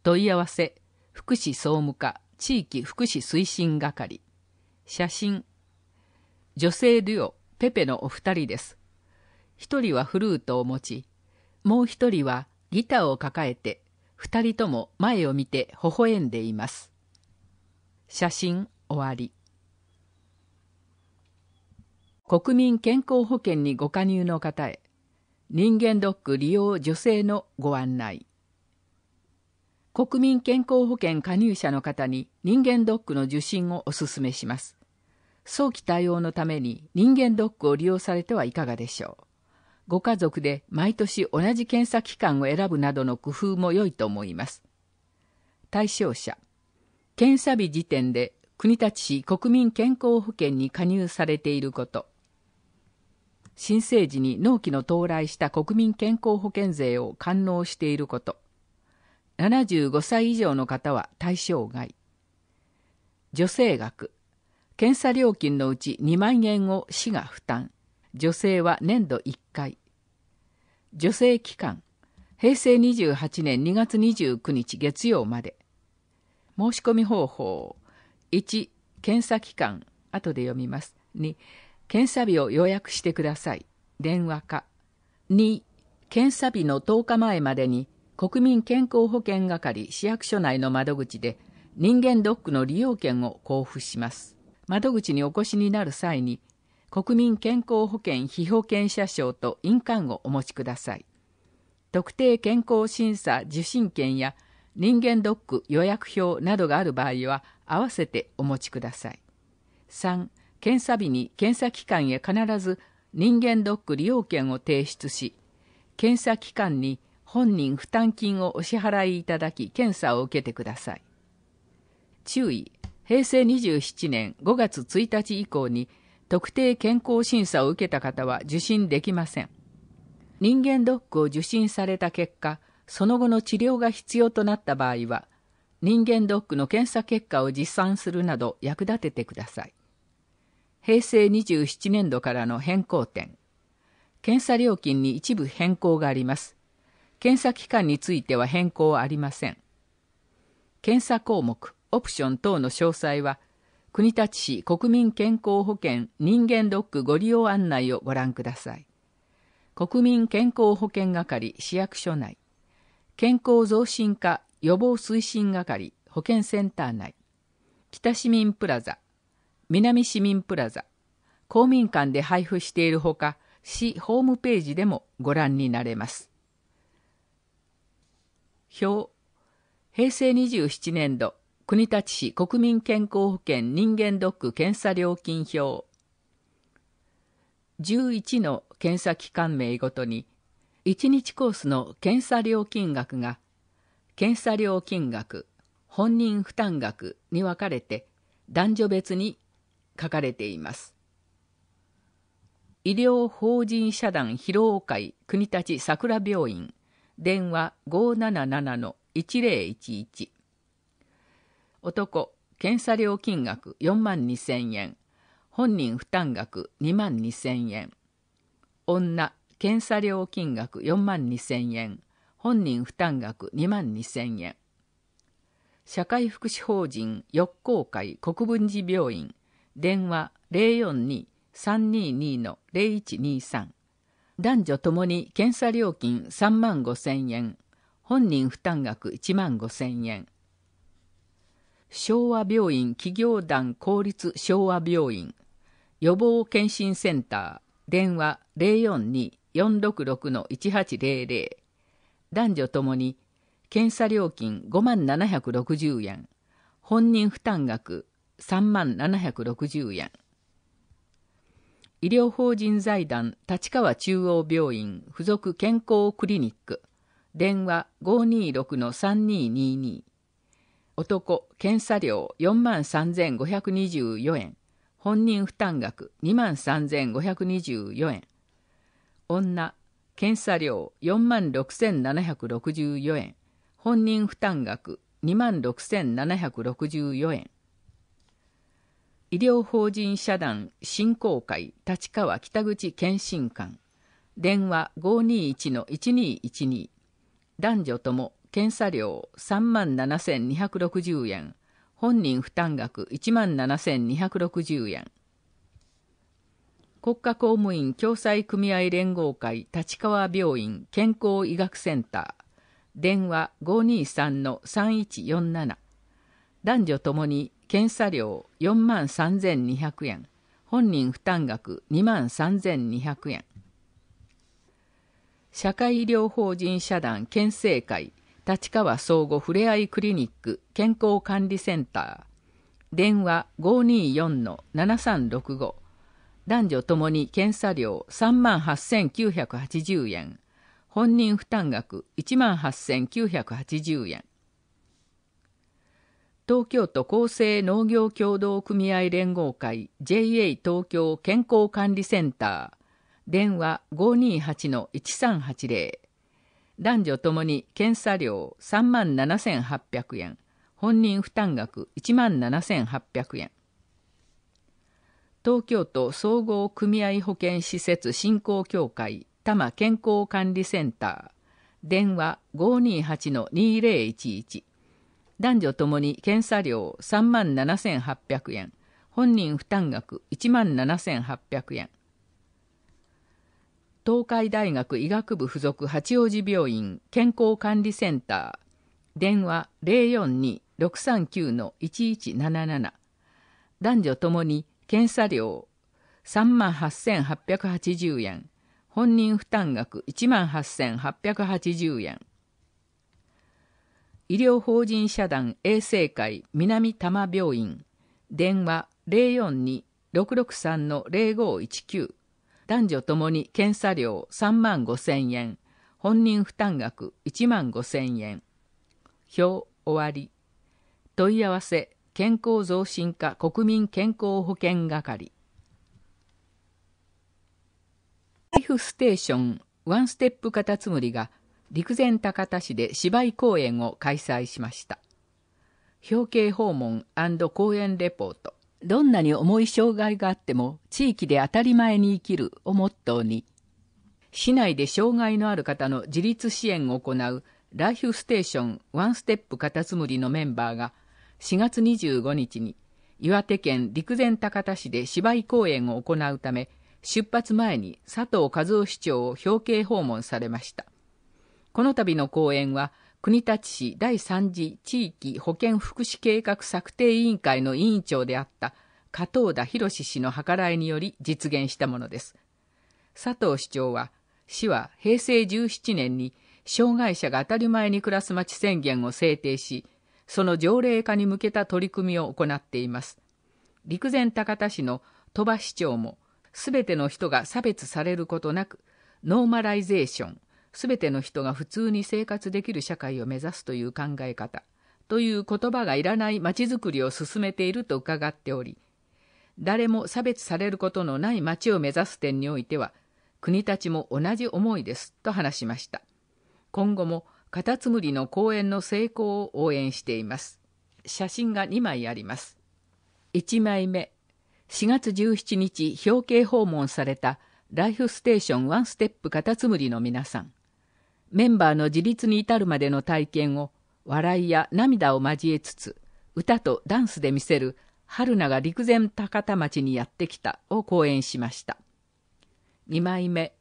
S1: 問い合わせ、福祉総務課、地域福祉推進係。写真、女性デュオ、ペペのお二人です。一人はフルートを持ち、もう一人はギターを抱えて二人とも前を見て微笑んでいます。写真終わり。国民健康保険にご加入の方へ、人間ドック利用助成のご案内。国民健康保険加入者の方に人間ドックの受診をお勧めします。早期対応のために人間ドックを利用されてはいかがでしょう。ご家族で毎年同じ検査機関を選ぶなどの工夫も良いと思います。対象者検査日時点で国立市国民健康保険に加入されていること新生児に納期の到来した国民健康保険税を堪納していること75歳以上の方は対象外助成額検査料金のうち2万円を市が負担女性は年度1回助成期間平成28年2月29日月曜まで申し込み方法1検査期間後で読みます2検査日を予約してください電話か2検査日の10日前までに国民健康保険係市役所内の窓口で人間ドックの利用券を交付します窓口にお越しになる際に国民健康保険被保険者証と印鑑をお持ちください。特定健康審査受診券や人間ドック予約表などがある場合は合わせてお持ちください。3. 検査日に検査機関へ必ず人間ドック利用券を提出し、検査機関に本人負担金をお支払いいただき検査を受けてください。注意平成27年5月1日以降に特定健康審査を受けた方は受診できません。人間ドックを受診された結果、その後の治療が必要となった場合は、人間ドックの検査結果を実産するなど役立ててください。平成27年度からの変更点。検査料金に一部変更があります。検査期間については変更ありません。検査項目、オプション等の詳細は、国立市国民健康保険人間ドックご利用案内をご覧ください。国民健康保険係市役所内、健康増進課予防推進係保健センター内、北市民プラザ、南市民プラザ、公民館で配布しているほか、市ホームページでもご覧になれます。表、平成27年度国立市国民健康保険人間ドック検査料金表11の検査機関名ごとに1日コースの検査料金額が検査料金額本人負担額に分かれて男女別に書かれています医療法人社団疲労会国立桜病院電話577 1011男、検査料金額4万2千円。本人負担額2万2千円。女、検査料金額4万2千円。本人負担額2万2千円。社会福祉法人翼光会国分寺病院電話042-322-0123男女ともに検査料金3万5千円本人負担額1万5千円昭和病院企業団公立昭和病院予防検診センター電話042-466-1800男女ともに検査料金5万760円本人負担額3万760円医療法人財団立川中央病院附属健康クリニック電話526-3222男検査料4万3524円本人負担額2万3524円女検査料4万6764円本人負担額2万6764円医療法人社団振興会立川北口検診官電話521-1212男女とも検査料3万7260円、本人負担額1万7260円。国家公務員共済組合連合会立川病院健康医学センター、電話523-3147。男女ともに検査料4万3200円、本人負担額2万3200円。社会医療法人社団県政会立川総合ふれあいクリニック健康管理センター電話524-7365男女ともに検査料3万8980円本人負担額1万8980円東京都厚生農業協同組合連合会 JA 東京健康管理センター電話528-1380男女ともに検査料3万7800円、本人負担額1万7800円。東京都総合組合保健施設振興協会多摩健康管理センター電話528-2011男女ともに検査料3万7800円本人負担額1万7800円東海大学医学部附属八王子病院健康管理センター電話042-639-1177男女ともに検査料3万8880円本人負担額1万8880円医療法人社団衛生会南多摩病院電話042-663-0519男女ともに検査料3万5千円、本人負担額1万5千円。表終わり。問い合わせ健康増進課国民健康保険係。ライフステーションワンステップカタツムリが陸前高田市で芝居公演を開催しました。表敬訪問公演レポート。どんなに重い障害があっても地域で当たり前に生きるをモットーに、市内で障害のある方の自立支援を行うライフステーションワンステップカタツムリのメンバーが4月25日に岩手県陸前高田市で芝居公演を行うため出発前に佐藤和夫市長を表敬訪問されました。この度の公演は国立市第3次地域保健福祉計画策定委員会の委員長であった加藤田博氏の計らいにより実現したものです。佐藤市長は、市は平成17年に障害者が当たり前に暮らす町宣言を制定し、その条例化に向けた取り組みを行っています。陸前高田市の鳥羽市長も、すべての人が差別されることなく、ノーマライゼーション、すべての人が普通に生活できる社会を目指すという考え方という言葉がいらない街づくりを進めていると伺っており、誰も差別されることのない街を目指す点においては、国たちも同じ思いですと話しました。今後もカタツムリの公演の成功を応援しています。写真が2枚あります。1枚目、4月17日表敬訪問されたライフステーションワンステップカタツムリの皆さん。メンバーの自立に至るまでの体験を笑いや涙を交えつつ歌とダンスで見せる春菜が陸前高田町にやってきたを講演しました2枚目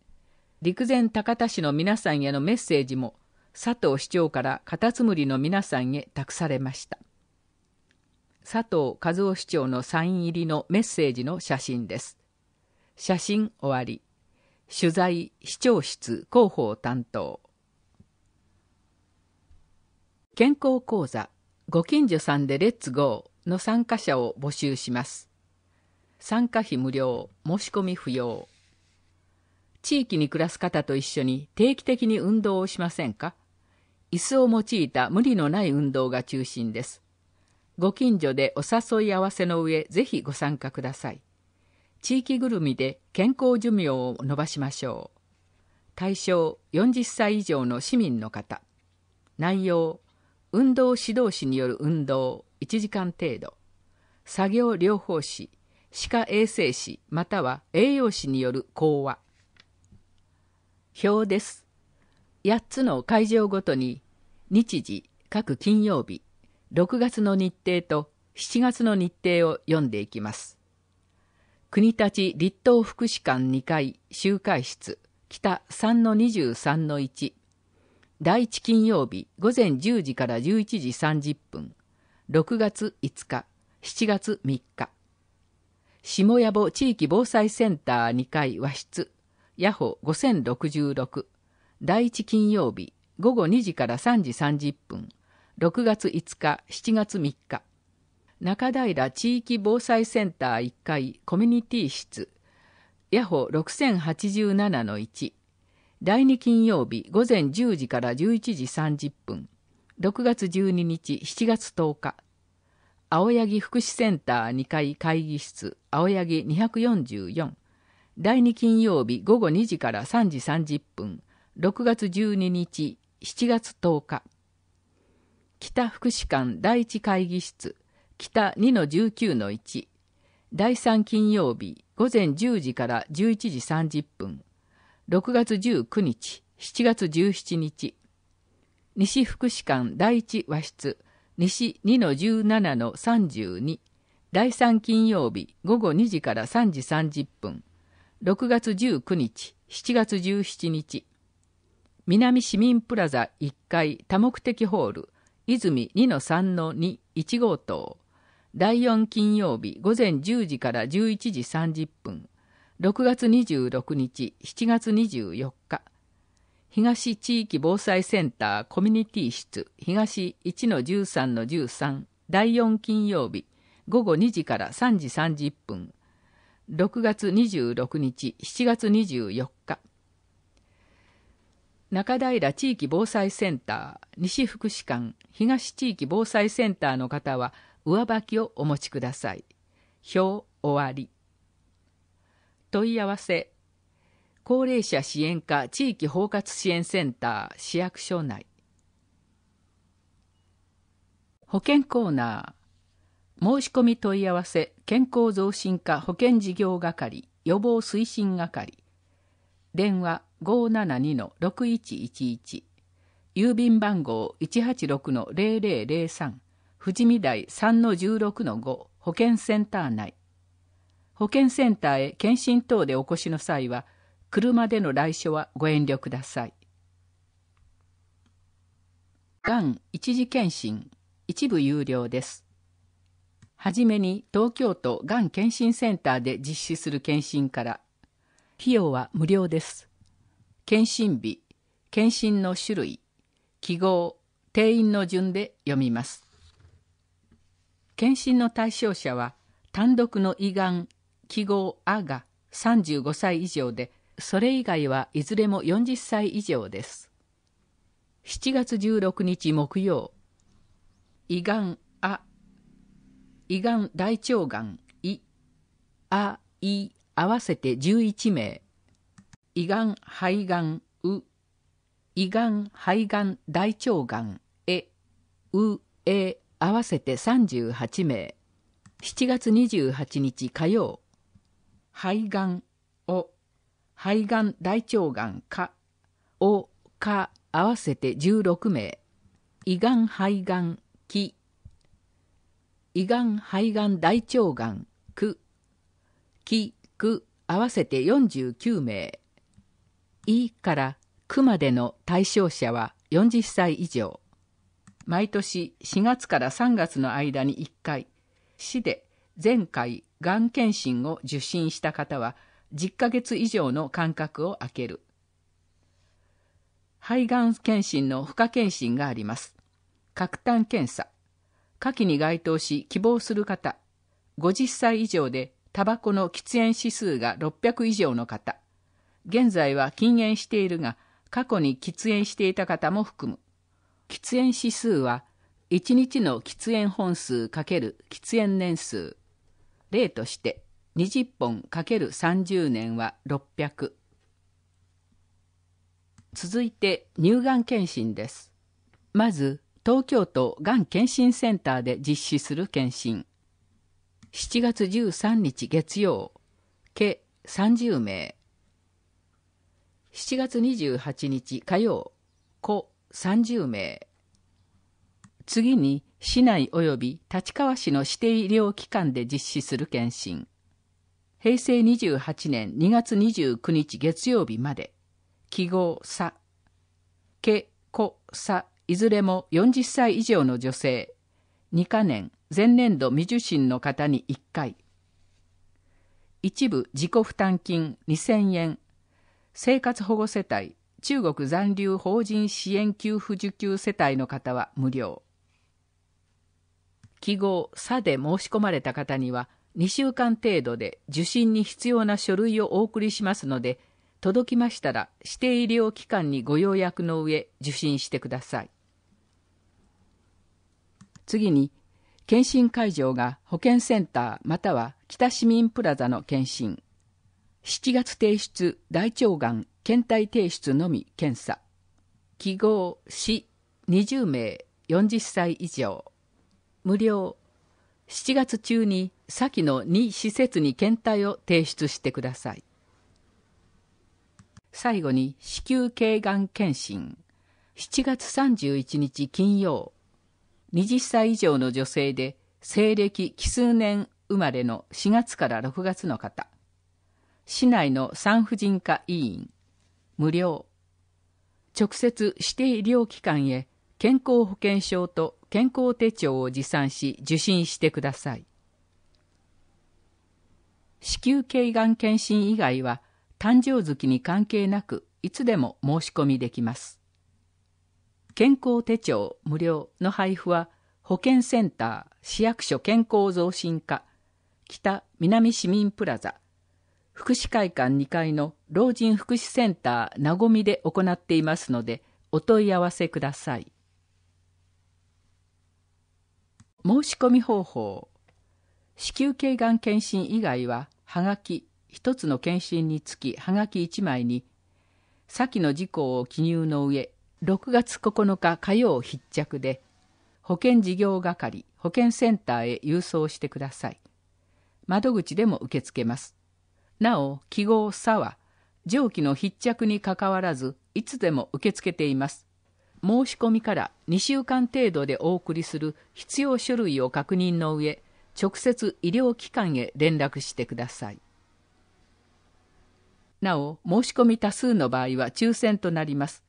S1: 陸前高田市の皆さんへのメッセージも佐藤市長からカタツムリの皆さんへ託されました佐藤和夫市長のサイン入りのメッセージの写真です写真終わり取材市長室広報担当健康講座ご近所さんでレッツゴーの参加者を募集します。参加費無料、申し込み不要。地域に暮らす方と一緒に定期的に運動をしませんか椅子を用いた無理のない運動が中心です。ご近所でお誘い合わせの上、ぜひご参加ください。地域ぐるみで健康寿命を伸ばしましょう。対象40歳以上の市民の方。内容、運動指導士による運動1時間程度作業療法士歯科衛生士または栄養士による講話表です8つの会場ごとに日時各金曜日6月の日程と7月の日程を読んでいきます国立立東福祉館2階集会室北3の23の1第1金曜日午前10時から11時30分、6月5日、7月3日。下野暮地域防災センター2階和室、ヤホ5066、第1金曜日午後2時から3時30分、6月5日、7月3日。中平地域防災センター1階コミュニティ室、ヤホ6087-1、第2金曜日午前10時から11時30分、6月12日7月10日、青柳福祉センター2階会議室青柳244、第2金曜日午後2時から3時30分、6月12日7月10日、北福祉館第1会議室北2-19-1、第3金曜日午前10時から11時30分、6月19日、7月17日、西福祉館第1和室、西2-17-32、第3金曜日午後2時から3時30分、6月19日、7月17日、南市民プラザ1階多目的ホール、泉2-3-2、1号棟、第4金曜日午前10時から11時30分、6月26日、7月24日、東地域防災センターコミュニティ室東1の13の13第4金曜日午後2時から3時30分6月26日7月24日中平地域防災センター西福祉館東地域防災センターの方は上履きをお持ちください。表終わり。問い合わせ高齢者支援課地域包括支援センター市役所内保健コーナー申し込み問い合わせ健康増進課保健事業係予防推進係電話572-6111郵便番号186-0003富士見台3-16-5保健センター内保健センターへ検診等でお越しの際は車での来所はご遠慮くださいがん一時検診一部有料ですはじめに東京都がん検診センターで実施する検診から費用は無料です検診日検診の種類記号定員の順で読みます検診の対象者は単独の胃がん記号「あ」が35歳以上でそれ以外はいずれも40歳以上です7月16日木曜胃がん「あ」胃がん大腸がん「い」「あ」「い」合わせて11名胃がん肺がん「う」胃がん肺がん大腸がん「え」「う」「え」合わせて38名7月28日火曜肺がんを肺がん大腸がんかをか合わせて16名胃がん肺がん気胃がん肺がん大腸がんく気く合わせて49名胃から区までの対象者は40歳以上毎年4月から3月の間に1回市で前回がん検診を受診した方は10ヶ月以上の間隔を空ける肺がん検診の負荷検診があります核炭検査下記に該当し希望する方50歳以上でタバコの喫煙指数が600以上の方現在は禁煙しているが過去に喫煙していた方も含む喫煙指数は1日の喫煙本数×喫煙年数例として20本 ×30 年は600続いて乳がん検診ですまず東京都がん検診センターで実施する検診7月13日月曜計30名7月28日火曜子30名次に市内及び立川市の指定医療機関で実施する検診。平成28年2月29日月曜日まで、記号さ、け、こ、さ、いずれも40歳以上の女性、2か年、前年度未受診の方に1回、一部自己負担金2000円、生活保護世帯、中国残留法人支援給付受給世帯の方は無料。記号「さ」で申し込まれた方には2週間程度で受診に必要な書類をお送りしますので届きましたら指定医療機関にご予約の上受診してください次に検診会場が保健センターまたは北市民プラザの検診7月提出大腸がん検体提出のみ検査記号死20名40歳以上無料7月中に先の2施設に検体を提出してください最後に子宮頸がん検診7月31日金曜20歳以上の女性で西暦奇数年生まれの4月から6月の方市内の産婦人科医院無料直接指定医療機関へ健康保険証と健康手帳を持参し受診してください子宮頸がん検診以外は誕生月に関係なくいつでも申し込みできます健康手帳無料の配布は保健センター市役所健康増進課北南市民プラザ福祉会館2階の老人福祉センターなごみで行っていますのでお問い合わせください。申し込み方法子宮頸がん検診以外ははがき1つの検診につきはがき1枚に先の事項を記入の上6月9日火曜必着で保険事業係保険センターへ郵送してください窓口でも受け付けますなお記号「さ」は上記の筆着にかかわらずいつでも受け付けています申し込みから2週間程度でお送りする必要書類を確認の上直接医療機関へ連絡してくださいなお申し込み多数の場合は抽選となります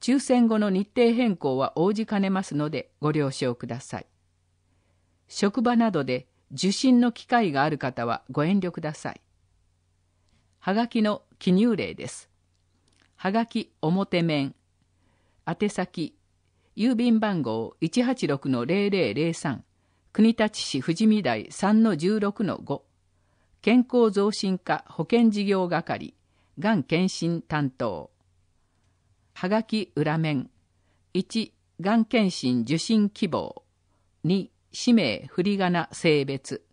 S1: 抽選後の日程変更は応じかねますのでご了承ください職場などで受診の機会がある方はご遠慮くださいはがきの記入例ですはがき表面宛先郵便番号186-0003国立市富士見台3-16-5健康増進課保健事業係がん検診担当はがき裏面1がん検診受診希望2氏名振り仮名性別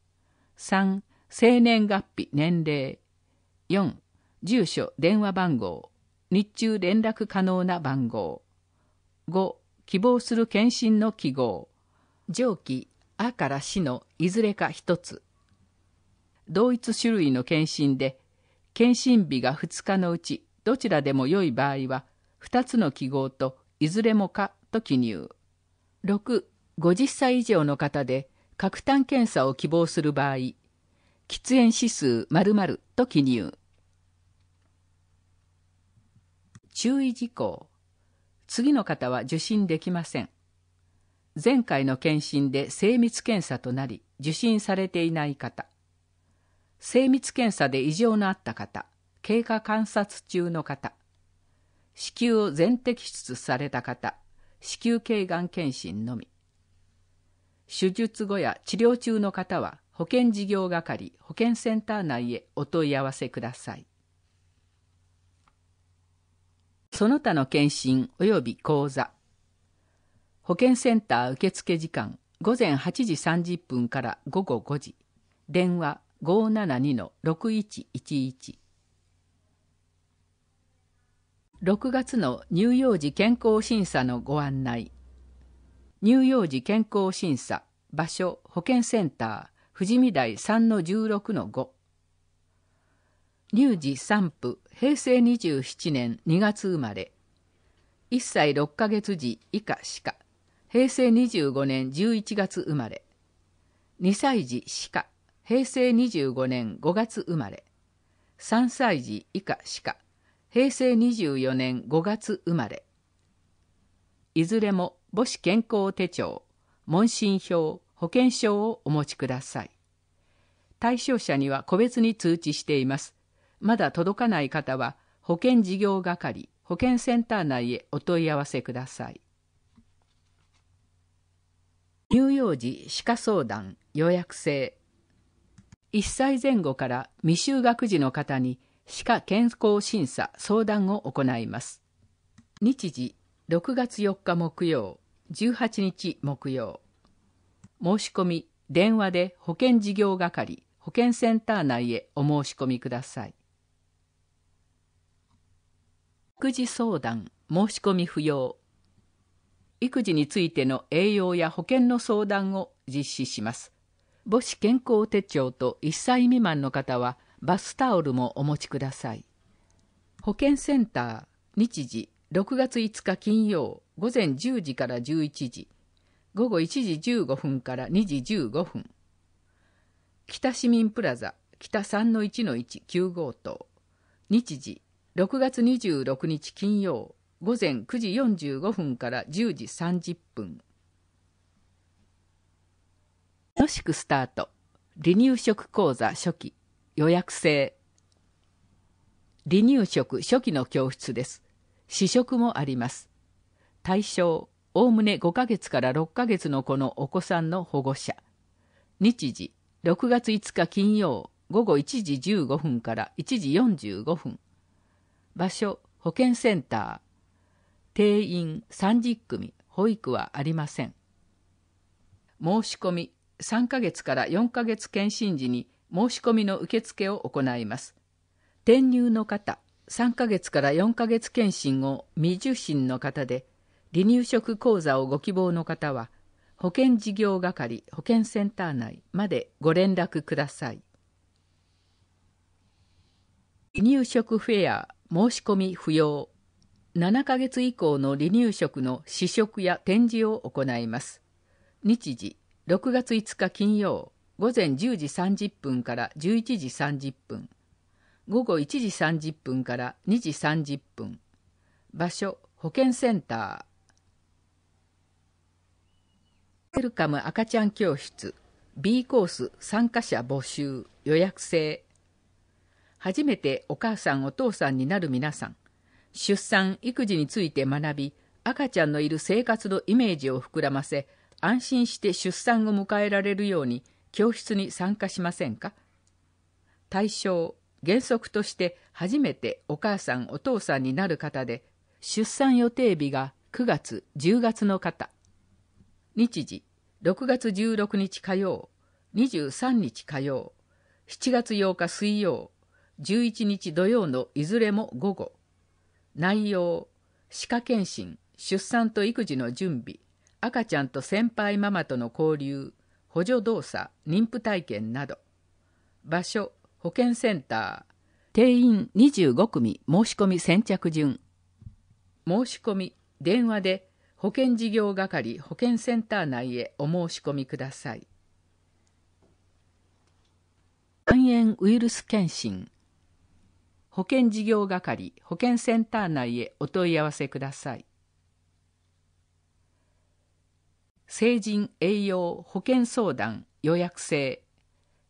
S1: 3生年月日年齢4住所電話番号日中連絡可能な番号5希望する検診の記号上記あからしのいずれか一つ同一種類の検診で検診日が2日のうちどちらでも良い場合は2つの記号といずれもかと記入650歳以上の方で核炭検査を希望する場合喫煙指数○○と記入注意事項次の方は受診できません前回の検診で精密検査となり受診されていない方精密検査で異常のあった方経過観察中の方子宮を全摘出された方子宮頸がん検診のみ手術後や治療中の方は保険事業係保健センター内へお問い合わせくださいその他の検診及び講座保健センター受付時間午前8時30分から午後5時電話572-6111 6月の乳幼児健康審査のご案内乳幼児健康審査場所保健センター富士見台3-16-5乳児散布平成27年2月生まれ1歳6ヶ月児以下歯科平成25年11月生まれ2歳児歯科平成25年5月生まれ3歳児以下歯科平成24年5月生まれいずれも母子健康手帳問診票保険証をお持ちください対象者には個別に通知していますまだ届かない方は保険事業係保険センター内へお問い合わせください乳幼児歯科相談予約制1歳前後から未就学児の方に歯科健康審査相談を行います日時6月4日木曜18日木曜申し込み電話で保険事業係保健センター内へお申し込みください育児相談申し込み不要育児についての栄養や保険の相談を実施します母子健康手帳と1歳未満の方はバスタオルもお持ちください保健センター日時6月5日金曜午前10時から11時午後1時15分から2時15分北市民プラザ北3 1 1 9号棟日時6月26日金曜午前9時45分から10時30分楽しくスタート離乳食講座初期予約制離乳食初期の教室です試食もあります対象おおむね5ヶ月から6ヶ月の子のお子さんの保護者日時6月5日金曜午後1時15分から1時45分場所保健センター定員30組保育はありません申し込み3ヶ月から4ヶ月検診時に申し込みの受付を行います転入の方3ヶ月から4ヶ月検診を未受診の方で離乳食講座をご希望の方は保健事業係保健センター内までご連絡ください離乳食フェア申し込み不要7ヶ月以降の離乳食の試食や展示を行います日時6月5日金曜午前10時30分から11時30分午後1時30分から2時30分場所保健センターウェルカム赤ちゃん教室 B コース参加者募集予約制初めてお母さんお父さんになる皆さん出産育児について学び赤ちゃんのいる生活のイメージを膨らませ安心して出産を迎えられるように教室に参加しませんか対象原則として初めてお母さんお父さんになる方で出産予定日が9月10月の方日時6月16日火曜23日火曜7月8日水曜11日土曜のいずれも午後内容歯科検診出産と育児の準備赤ちゃんと先輩ママとの交流補助動作妊婦体験など場所保健センター定員25組申し込み先着順申し込み電話で保健事業係保健センター内へお申し込みください肝炎ウイルス検診保険事業係保険センター内へお問い合わせください成人栄養保険相談予約制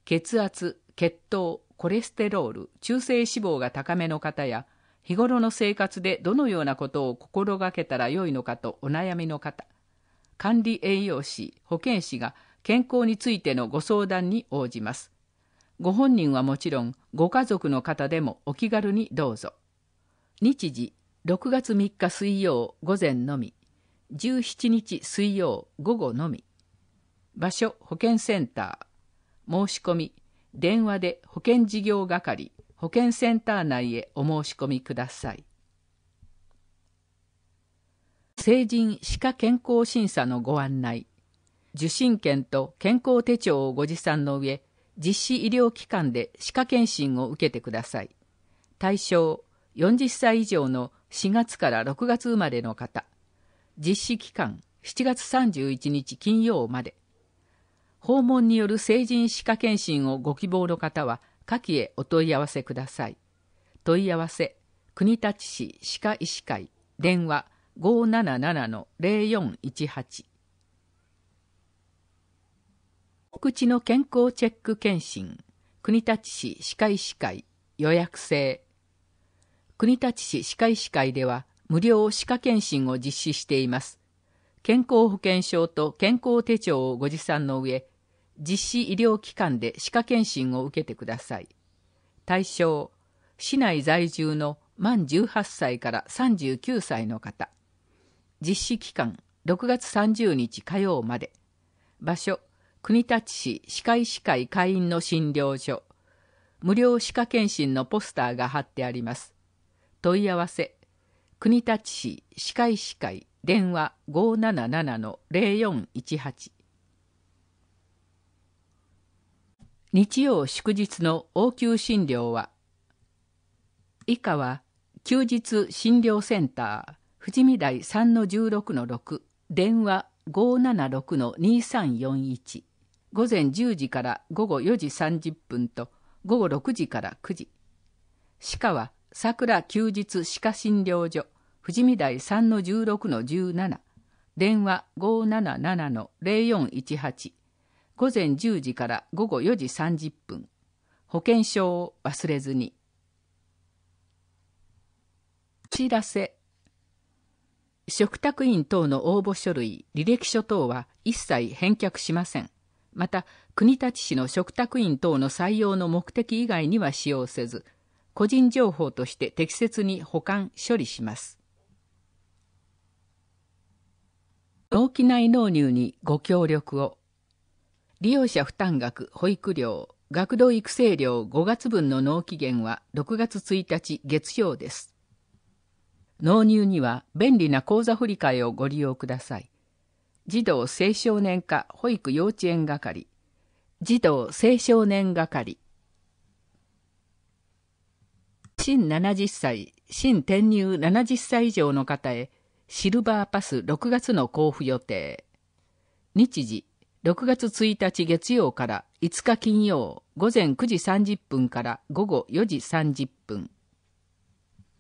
S1: 血圧血糖コレステロール中性脂肪が高めの方や日頃の生活でどのようなことを心がけたらよいのかとお悩みの方管理栄養士保健師が健康についてのご相談に応じますご本人はもちろんご家族の方でもお気軽にどうぞ日時6月3日水曜午前のみ17日水曜午後のみ場所保健センター申し込み電話で保健事業係保健センター内へお申し込みください成人歯科健康審査のご案内受診券と健康手帳をご持参の上実施医療機関で歯科検診を受けてください。対象40歳以上の4月から6月生まれの方。実施期間7月31日金曜まで。訪問による成人歯科検診をご希望の方は、下記へお問い合わせください。問い合わせ、国立市歯科医師会、電話577-0418。お口の健康チェック検診国立市歯科医師会予約制国立市歯科医師会では無料歯科検診を実施しています健康保険証と健康手帳をご持参の上実施医療機関で歯科検診を受けてください対象市内在住の満18歳から39歳の方実施期間6月30日火曜まで場所国立市歯科医師会会員の診療所無料歯科検診のポスターが貼ってあります問い合わせ国立市歯科医師会電話577-0418日曜祝日の応急診療は以下は休日診療センター富士見台3-16-6電話576-2341午前10時から午後4時30分と午後6時から9時歯科は桜休日歯科診療所富士見台3の16の17電話577の0418午前10時から午後4時30分保険証を忘れずに知らせ嘱託員等の応募書類履歴書等は一切返却しませんまた国立市の嘱託員等の採用の目的以外には使用せず個人情報として適切に保管処理します農機内納入にご協力を利用者負担額保育料学童育成料5月分の納期限は6月1日月曜です納入には便利な口座振替をご利用ください児童青少年課保育幼稚園係、児童青少年係。新70歳、新転入70歳以上の方へ、シルバーパス6月の交付予定。日時、6月1日月曜から5日金曜午前9時30分から午後4時30分。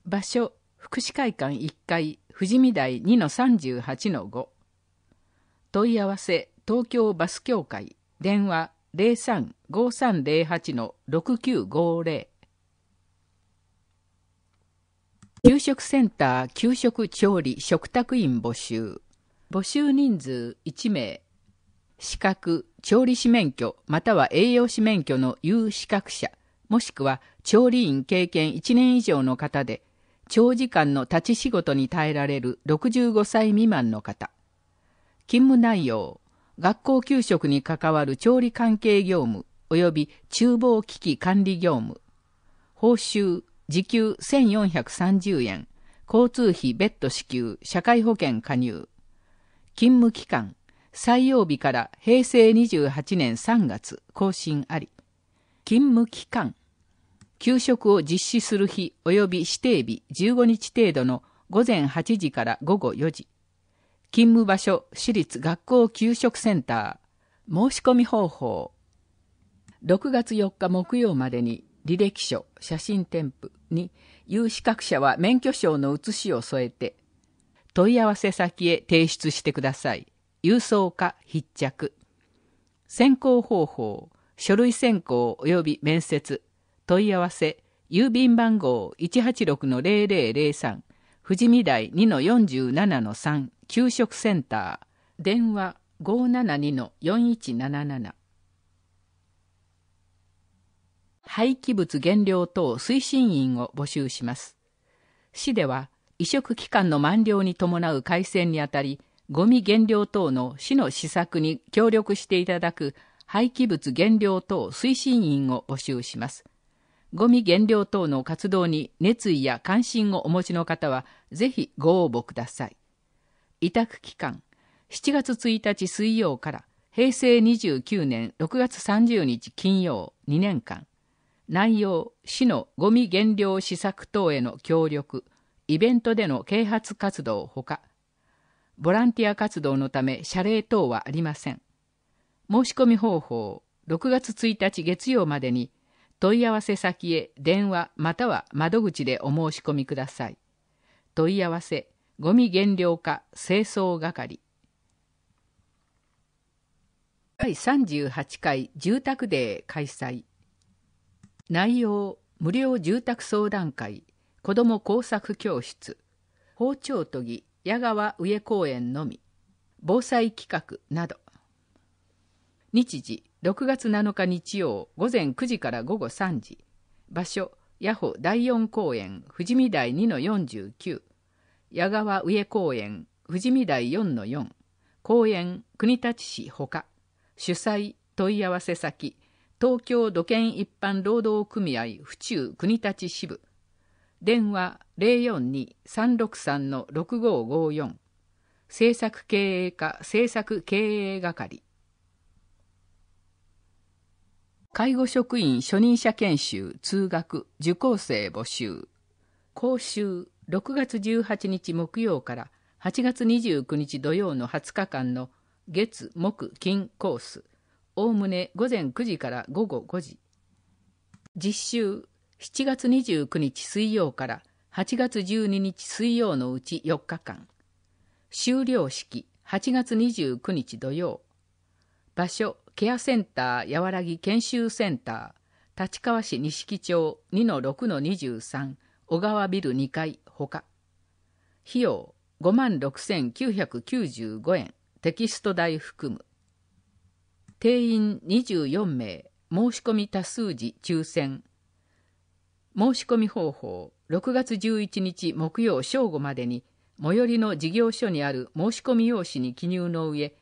S1: 場所、福祉会館1階、富士見台2-38-5。問い合わせ東京バス協会電話035308-6950給食センター給食調理食卓員募集募集人数1名資格調理師免許または栄養士免許の有資格者もしくは調理員経験1年以上の方で長時間の立ち仕事に耐えられる65歳未満の方勤務内容、学校給食に関わる調理関係業務及び厨房機器管理業務、報酬、時給1430円、交通費別途支給、社会保険加入、勤務期間、採用日から平成28年3月更新あり、勤務期間、給食を実施する日及び指定日15日程度の午前8時から午後4時、勤務場所、私立学校給食センター、申し込み方法、6月4日木曜までに履歴書、写真添付に、有資格者は免許証の写しを添えて、問い合わせ先へ提出してください。郵送か筆着。選考方法、書類選考及び面接、問い合わせ、郵便番号186-0003、富士見台2-47-3、給食センター電話572-4177廃棄物減量等推進員を募集します市では移植期間の満了に伴う改正にあたりゴミ減量等の市の施策に協力していただく廃棄物減量等推進員を募集しますゴミ減量等の活動に熱意や関心をお持ちの方はぜひご応募ください委託期間7月1日水曜から平成29年6月30日金曜2年間内容市のゴミ減量施策等への協力イベントでの啓発活動ほかボランティア活動のため謝礼等はありません申し込み方法6月1日月曜までに問い合わせ先へ電話または窓口でお申し込みください問い合わせゴミ減量化清掃係第38回住宅デー開催内容無料住宅相談会子ども工作教室包丁研ぎ矢川上公園のみ防災企画など日時6月7日日曜午前9時から午後3時場所ヤホ第4公園富士見台2の49矢川上公園、富士見台4-4、公園、国立市ほか、主催、問い合わせ先、東京土建一般労働組合府中国立支部、電話042-363-6554、政策経営課政策経営係。介護職員初任者研修通学受講生募集講習6月18日木曜から8月29日土曜の20日間の月、木、金コース、おおむね午前9時から午後5時。実習、7月29日水曜から8月12日水曜のうち4日間。終了式、8月29日土曜。場所、ケアセンターやわらぎ研修センター、立川市錦町2-6-23、小川ビル2階、ほか費用5万6995円テキスト代含む定員24名申し込み多数時抽選申し込み方法6月11日木曜正午までに最寄りの事業所にある申し込み用紙に記入の上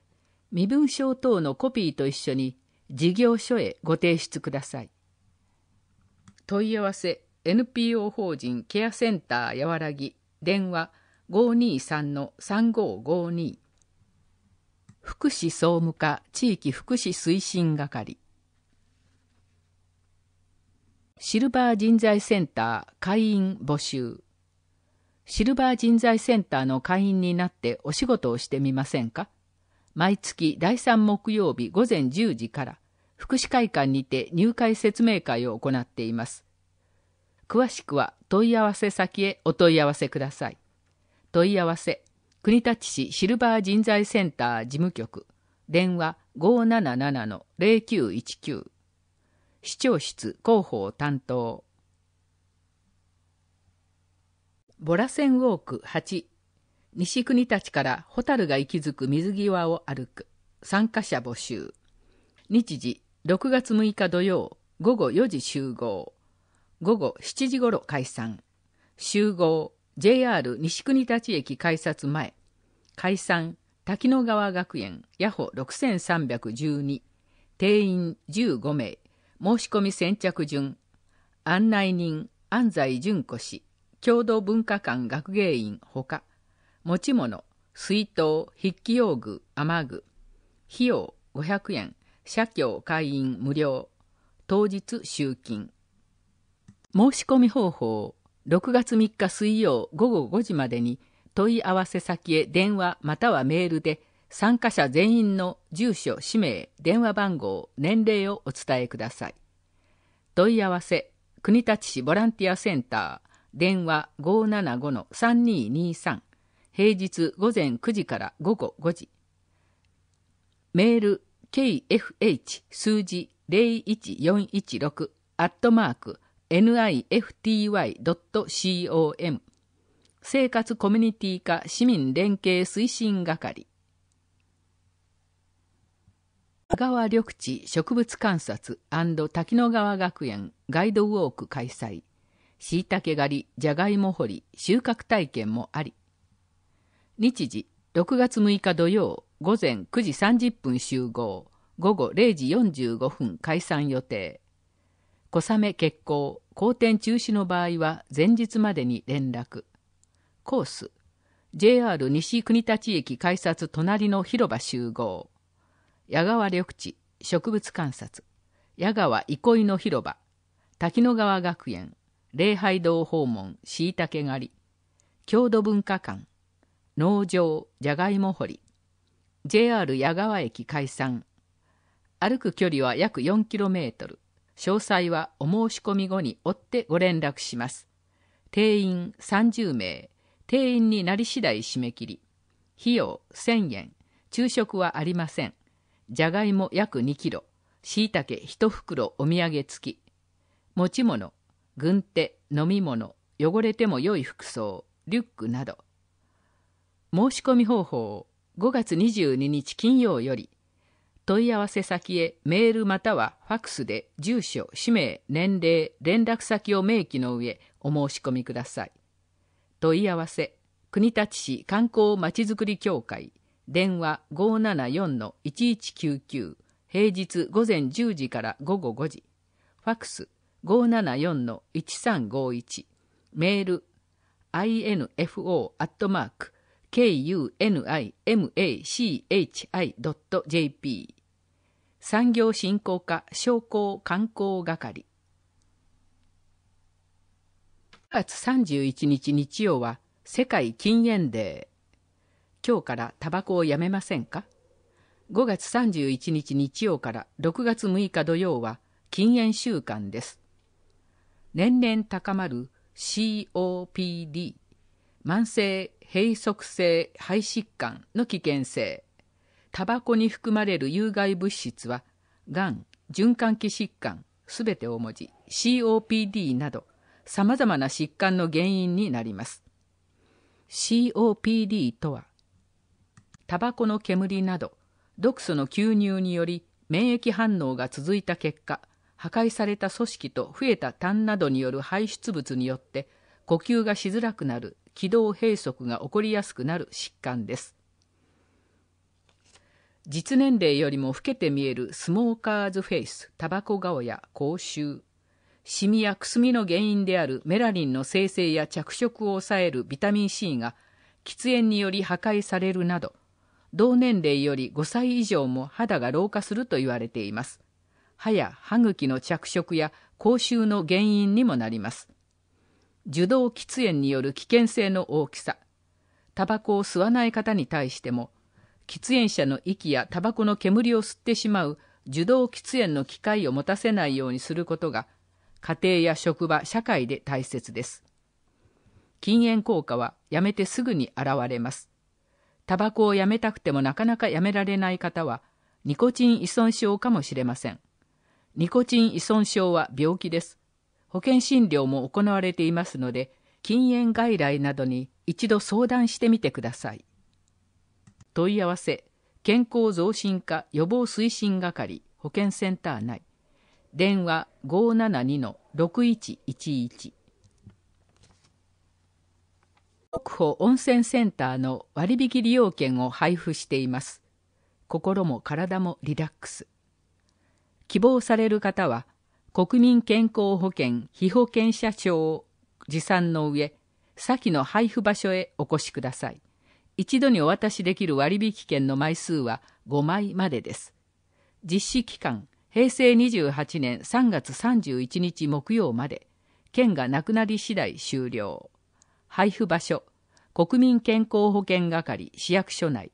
S1: 身分証等のコピーと一緒に事業所へご提出ください問い合わせ NPO 法人ケアセンターやわらぎ電話523-3552福祉総務課地域福祉推進係シルバー人材センター会員募集シルバー人材センターの会員になってお仕事をしてみませんか毎月第3木曜日午前10時から福祉会館にて入会説明会を行っています。詳しくは問い合わせ先へお問い合わせください。問い合わせ、国立市シルバー人材センター事務局、電話577-0919、市長室広報担当。ボラセンウォーク8、西国立から蛍が息づく水際を歩く、参加者募集。日時6月6日土曜午後4時集合。午後7時ごろ解散集合 JR 西国立駅改札前解散滝野川学園ヤホ6312定員15名申し込み先着順案内人安西淳子氏共同文化館学芸員ほか持ち物水筒筆記用具雨具費用500円社協会員無料当日集金申し込み方法6月3日水曜午後5時までに問い合わせ先へ電話またはメールで参加者全員の住所、氏名、電話番号、年齢をお伝えください。問い合わせ、国立市ボランティアセンター、電話575-3223、平日午前9時から午後5時。メール、kfh 数字01416、アットマーク、nifty.com 生活コミュニティ化市民連携推進係香川緑地植物観察滝野川学園ガイドウォーク開催しいたけ狩りじゃがいも掘り収穫体験もあり日時6月6日土曜午前9時30分集合午後0時45分解散予定小雨欠航、好転中止の場合は前日までに連絡。コース、JR 西国立駅改札隣の広場集合。矢川緑地、植物観察。矢川憩いの広場。滝野川学園、礼拝堂訪問、しいたけ狩り。郷土文化館、農場、じゃがいも掘り。JR 矢川駅解散。歩く距離は約4キロメートル。詳細はお申し込み後に追ってご連絡します。定員30名、定員になり次第締め切り。費用1000円、昼食はありません。じゃがいも約2キロ、しいたけ1袋お土産付き。持ち物、軍手、飲み物、汚れても良い服装、リュックなど。申し込み方法5月22日金曜より、問い合わせ先へメールまたはファクスで住所、氏名、年齢、連絡先を明記の上お申し込みください。問い合わせ、国立市観光まちづくり協会、電話574-1199、平日午前10時から午後5時、ファクス574-1351、メール info.kunimach.jp i 産業振興課商工観光係。9月31日日曜は世界禁煙デー。今日からタバコをやめませんか ?5 月31日日曜から6月6日土曜は禁煙週間です。年々高まる COPD、慢性閉塞性肺疾患の危険性。タバコに含まれる有害物質は、がん、循環器疾患、すべて大文字、COPD など、様々な疾患の原因になります。COPD とは、タバコの煙など、毒素の吸入により免疫反応が続いた結果、破壊された組織と増えた痰などによる排出物によって、呼吸がしづらくなる、気道閉塞が起こりやすくなる疾患です。実年齢よりも老けて見えるスモーカーズフェイス、タバコ顔や口臭、シミやくすみの原因であるメラニンの生成や着色を抑えるビタミン C が喫煙により破壊されるなど、同年齢より5歳以上も肌が老化すると言われています。歯や歯茎の着色や口臭の原因にもなります。受動喫煙による危険性の大きさ、タバコを吸わない方に対しても、喫煙者の息やタバコの煙を吸ってしまう受動喫煙の機会を持たせないようにすることが、家庭や職場、社会で大切です。禁煙効果はやめてすぐに現れます。タバコをやめたくてもなかなかやめられない方は、ニコチン依存症かもしれません。ニコチン依存症は病気です。保険診療も行われていますので、禁煙外来などに一度相談してみてください。問い合わせ健康増進課予防推進係保健センター内電話572-6111国保温泉センターの割引利用券を配布しています心も体もリラックス希望される方は国民健康保険被保険者証を持参の上先の配布場所へお越しください一度にお渡しできる割引券の枚数は5枚までです。実施期間、平成28年3月31日木曜まで、券がなくなり次第終了。配布場所、国民健康保険係市役所内、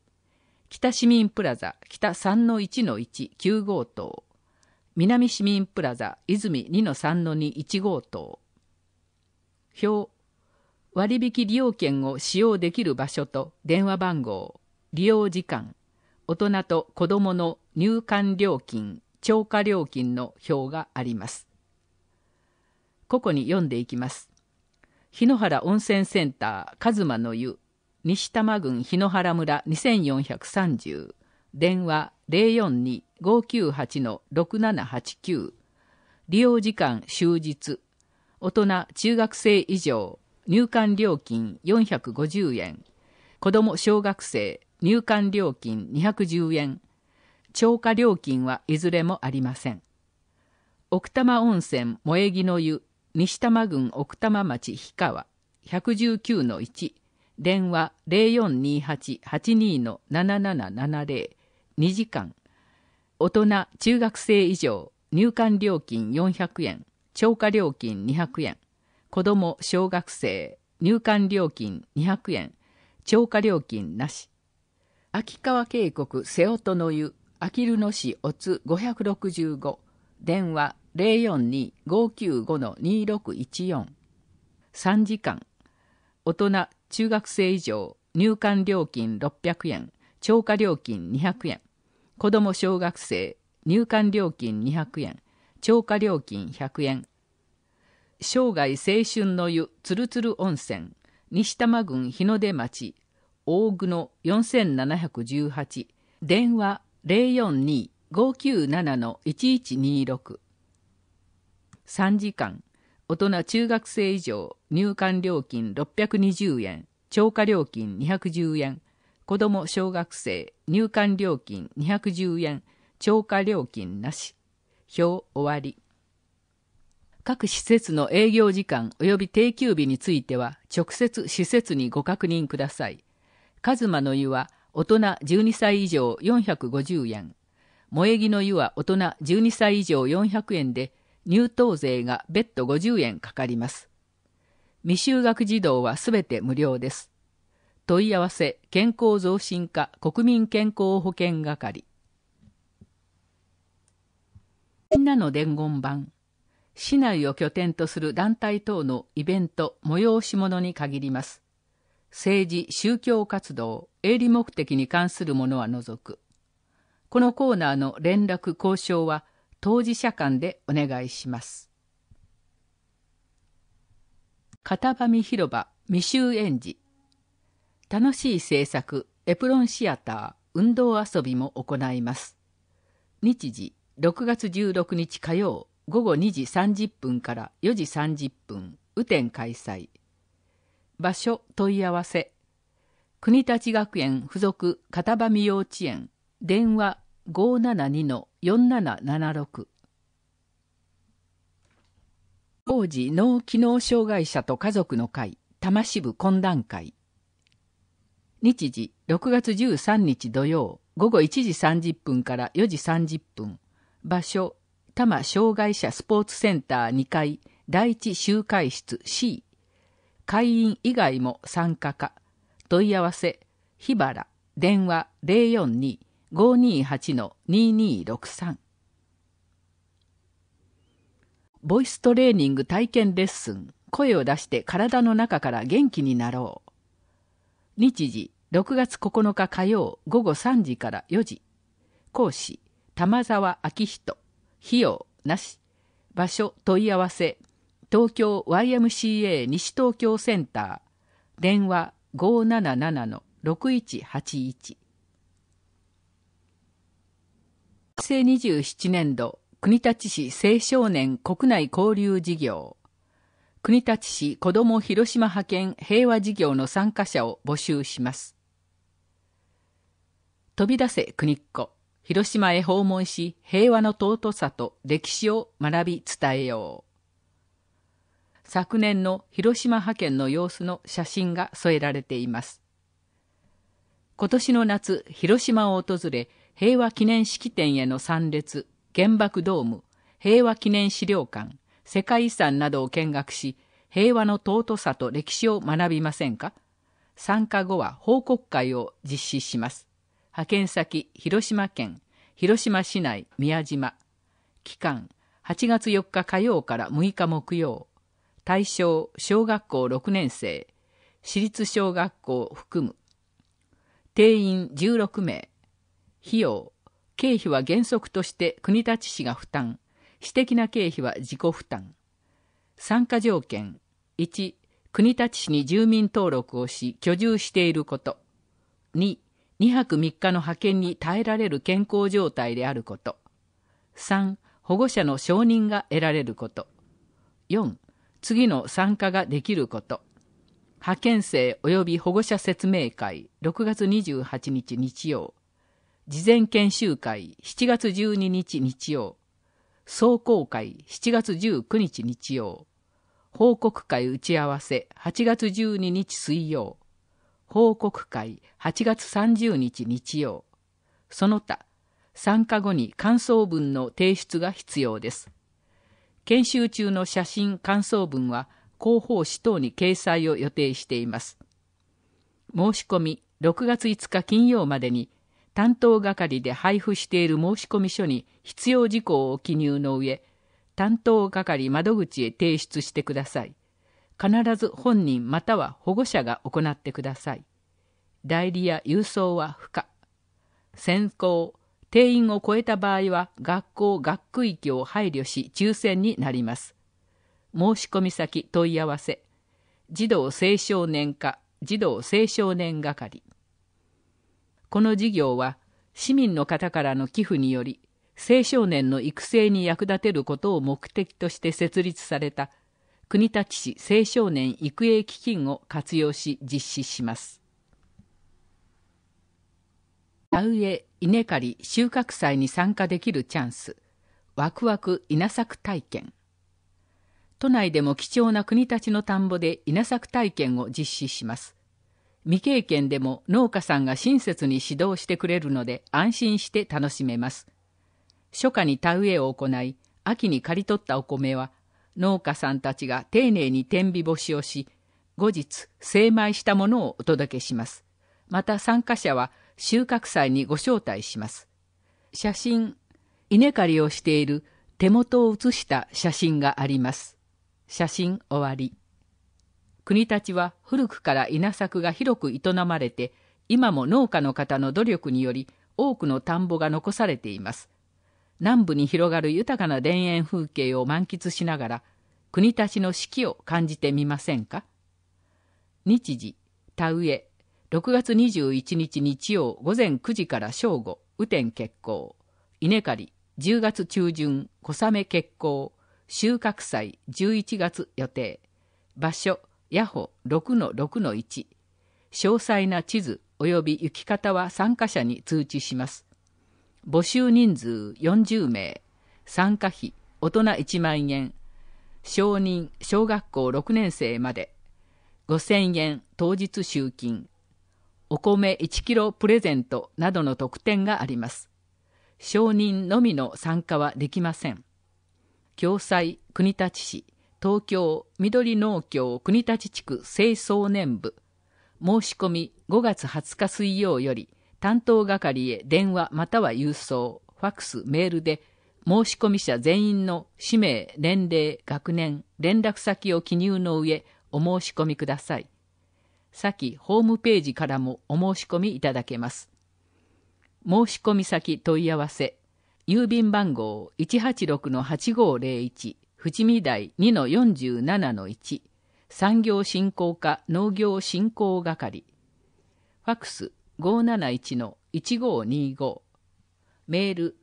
S1: 北市民プラザ北3-1-1-9号棟、南市民プラザ泉2-3-2-1号棟、表、割引利用券を使用できる場所と電話番号、利用時間、大人と子どもの入館料金、超過料金の表があります。ここに読んでいきます。日野原温泉センター、カズマの湯、西多摩郡日野原村2430、電話042-598-6789、利用時間終日、大人中学生以上、入館料金450円、子ども小学生入館料金210円、超過料金はいずれもありません。奥多摩温泉萌木の湯西多摩郡奥多摩町氷川119の1電話0428-82-7770 2時間大人中学生以上入館料金400円超過料金200円子供、小学生入館料金200円超過料金なし秋川渓谷瀬音の湯あきる野市おつ565電話042-595-2614 3時間大人中学生以上入館料金600円超過料金200円子ども小学生入館料金200円超過料金100円生涯青春の湯つるつる温泉西多摩郡日の出町大久野4718電話042-597-1126 3時間大人中学生以上入館料金620円超過料金210円子ども小学生入館料金210円超過料金なし表終わり各施設の営業時間及び定休日については直接施設にご確認ください。カズマの湯は大人12歳以上450円。萌木の湯は大人12歳以上400円で入湯税が別途50円かかります。未就学児童はすべて無料です。問い合わせ健康増進課国民健康保険係みんなの伝言版市内を拠点とする団体等のイベント、催し物に限ります。政治、宗教活動、営利目的に関するものは除く。このコーナーの連絡交渉は当事者間でお願いします。片場広場未就園児楽しい制作エプロンシアター運動遊びも行います。日時6月16日火曜午後2時30分から4時30分雨天開催場所問い合わせ国立学園附属片場幼稚園電話572-4776王子脳機能障害者と家族の会多摩支部懇談会日時6月13日土曜午後1時30分から4時30分場所多摩障害者スポーツセンター2階第一集会室 C 会員以外も参加か問い合わせ日原電話042-528-2263ボイストレーニング体験レッスン声を出して体の中から元気になろう日時6月9日火曜午後3時から4時講師玉沢明人費用なし場所問い合わせ東京 YMCA 西東京センター電話577-6181平成27年度国立市青少年国内交流事業国立市子ども広島派遣平和事業の参加者を募集します飛び出せ国っ子広島へ訪問し平和の尊さと歴史を学び伝えよう昨年の広島派遣の様子の写真が添えられています今年の夏広島を訪れ平和記念式典への参列原爆ドーム平和記念資料館世界遺産などを見学し平和の尊さと歴史を学びませんか参加後は報告会を実施します派遣先広島県広島市内宮島期間8月4日火曜から6日木曜対象小学校6年生私立小学校を含む定員16名費用経費は原則として国立市が負担私的な経費は自己負担参加条件1国立市に住民登録をし居住していること2 2泊3日の派遣に耐えられる健康状態であること。3、保護者の承認が得られること。4、次の参加ができること。派遣生及び保護者説明会6月28日日曜。事前研修会7月12日日曜。総公会7月19日日曜。報告会打ち合わせ8月12日水曜。報告会8月30日日曜、その他、参加後に感想文の提出が必要です。研修中の写真感想文は広報誌等に掲載を予定しています。申し込み6月5日金曜までに担当係で配布している申込書に必要事項を記入の上、担当係窓口へ提出してください。必ず本人または保護者が行ってください。代理や郵送は不可。選考、定員を超えた場合は学校、学区域を配慮し抽選になります。申し込み先問い合わせ、児童青少年課、児童青少年係。この事業は市民の方からの寄付により青少年の育成に役立てることを目的として設立された国立市青少年育英基金を活用し実施します田植え稲刈り収穫祭に参加できるチャンスワクワク稲作体験都内でも貴重な国立の田んぼで稲作体験を実施します未経験でも農家さんが親切に指導してくれるので安心して楽しめます初夏に田植えを行い秋に刈り取ったお米は農家さんたちが丁寧に天日干しをし、後日精米したものをお届けします。また参加者は収穫祭にご招待します。写真、稲刈りをしている手元を写した写真があります。写真終わり。国立は古くから稲作が広く営まれて、今も農家の方の努力により多くの田んぼが残されています。南部に広がる豊かな田園風景を満喫しながら国たちの四季を感じてみませんか日時田植え6月21日日曜午前9時から正午雨天決行稲刈り10月中旬小雨決行収穫祭11月予定場所ヤホ6-6-1詳細な地図及び行き方は参加者に通知します募集人数40名、参加費大人1万円、小人小学校6年生まで、5000円当日集金、お米1キロプレゼントなどの特典があります。承認のみの参加はできません。共済国立市東京緑農協国立地区清掃年部申し込み5月20日水曜より担当係へ電話または郵送、ファクス、メールで、申し込み者全員の氏名、年齢、学年、連絡先を記入の上、お申し込みください。先、ホームページからもお申し込みいただけます。申し込み先問い合わせ、郵便番号186-8501、富士見台2-47-1、産業振興課農業振興係、ファックス571-1525メール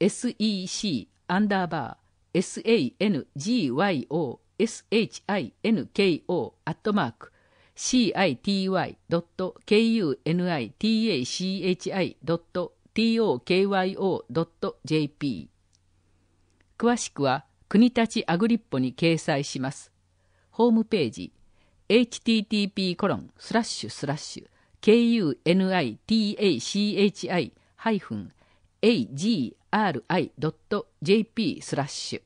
S1: sec アンダーバー sangyoshinko アットマーク city.kunitachi.tokyo.jp 詳しくは国立アグリッポに掲載します。ホームページ http コロンスラッシュスラッシュ kunitachi-agri.jp スラッシュ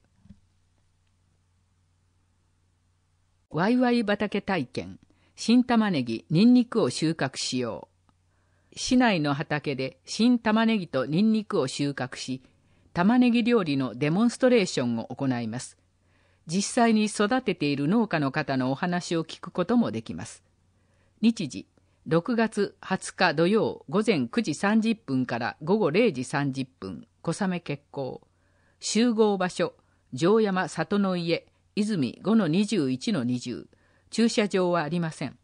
S1: ワイワイ畑体験新玉ねぎニンニクを収穫しよう市内の畑で新玉ねぎとニンニクを収穫し玉ねぎ料理のデモンストレーションを行います実際に育てている農家の方のお話を聞くこともできます日時6月20日土曜午前9時30分から午後0時30分、小雨欠航。集合場所、城山里の家、泉5の21の20。駐車場はありません。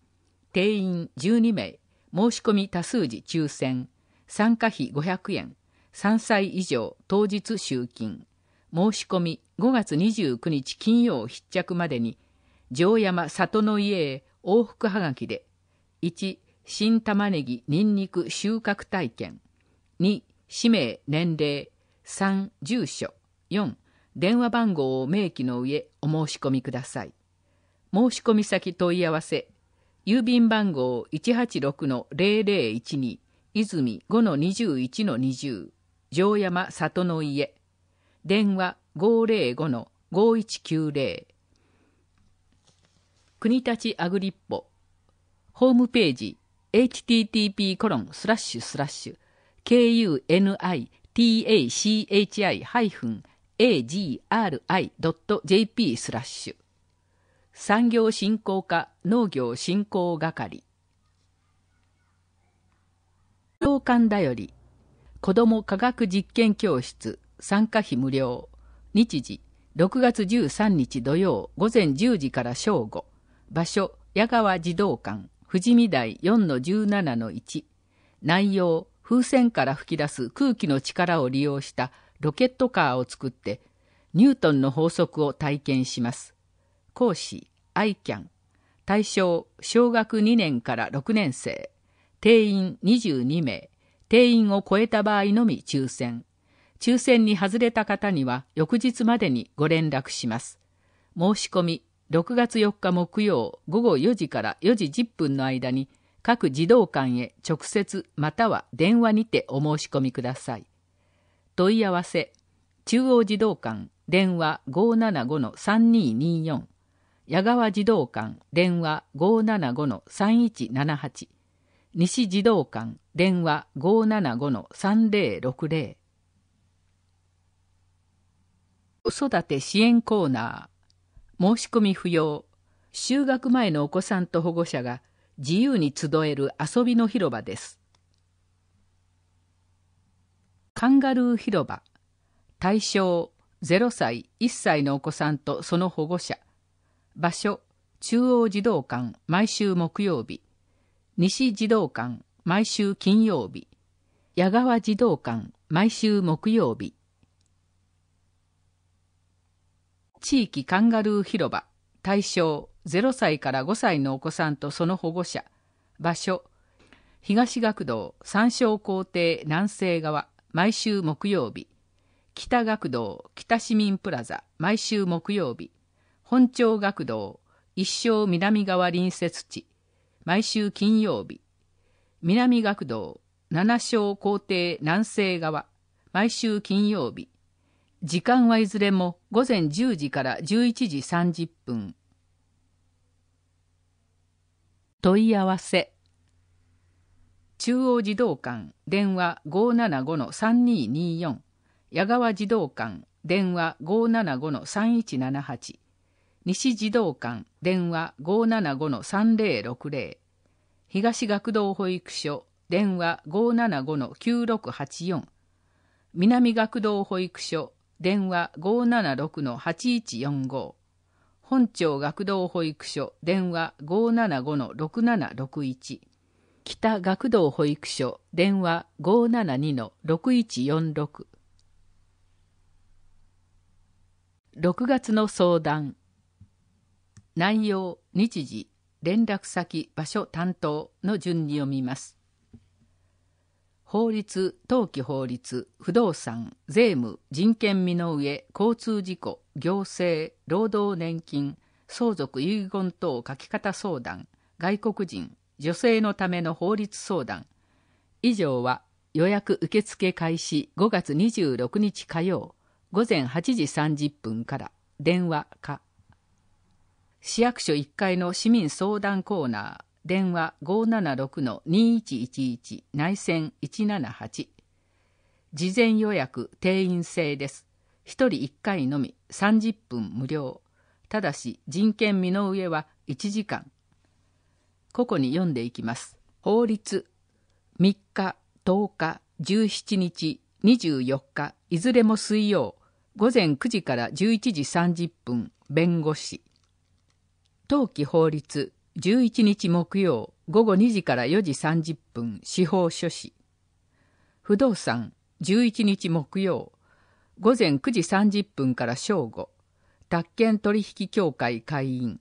S1: 定員12名、申し込み多数時抽選。参加費500円。3歳以上当日集金。申し込み5月29日金曜必着までに、城山里の家へ往復はがきで、1、新玉ねぎ、ニンニク収穫体験。2、氏名、年齢。3、住所。4、電話番号を明記の上、お申し込みください。申し込み先問い合わせ。郵便番号186-0012、泉5-21-20、城山里の家。電話505-5190。国立アグリッポ。ホームページ http コロンスラッシュスラッシュ kunitachi-agri.jp スラッシュ産業振興課農業振興係老館だより子ども科学実験教室参加費無料日時6月13日土曜午前10時から正午場所矢川児童館富士見台4の17の1内容風船から吹き出す空気の力を利用したロケットカーを作ってニュートンの法則を体験します。講師 ICAN 対象小学2年から6年生定員22名定員を超えた場合のみ抽選抽選に外れた方には翌日までにご連絡します。申し込み6月4日木曜午後4時から4時10分の間に各児童館へ直接または電話にてお申し込みください。問い合わせ中央児童館電話575-3224矢川児童館電話575-3178西児童館電話575-3060子育て支援コーナー申し込み不要、就学前のお子さんと保護者が自由に集える遊びの広場です。カンガルー広場、対象0歳、1歳のお子さんとその保護者、場所、中央児童館、毎週木曜日、西児童館、毎週金曜日、矢川児童館、毎週木曜日、地域カンガルー広場対象0歳から5歳のお子さんとその保護者場所東学堂三小校庭南西側毎週木曜日北学堂北市民プラザ毎週木曜日本町学堂一生南側隣接地毎週金曜日南学堂七章校庭南西側毎週金曜日時間はいずれも午前10時から11時30分問い合わせ中央児童館電話575-3224矢川児童館電話575-3178西児童館電話575-3060東学童保育所電話575-9684南学童保育所電話576-8145本町学童保育所電話575-6761北学童保育所電話572-6146 6月の相談内容日時連絡先場所担当の順に読みます法律、登記法律、不動産、税務、人権身の上、交通事故、行政、労働年金、相続遺言等書き方相談、外国人、女性のための法律相談。以上は予約受付開始5月26日火曜午前8時30分から電話か。市役所1階の市民相談コーナー電話576-2111内線178事前予約定員制です1人1回のみ30分無料ただし人権身の上は1時間ここに読んでいきます法律3日10日17日24日いずれも水曜午前9時から11時30分弁護士当期法律11日木曜午後2時から4時30分司法書士不動産11日木曜午前9時30分から正午宅建取引協会会員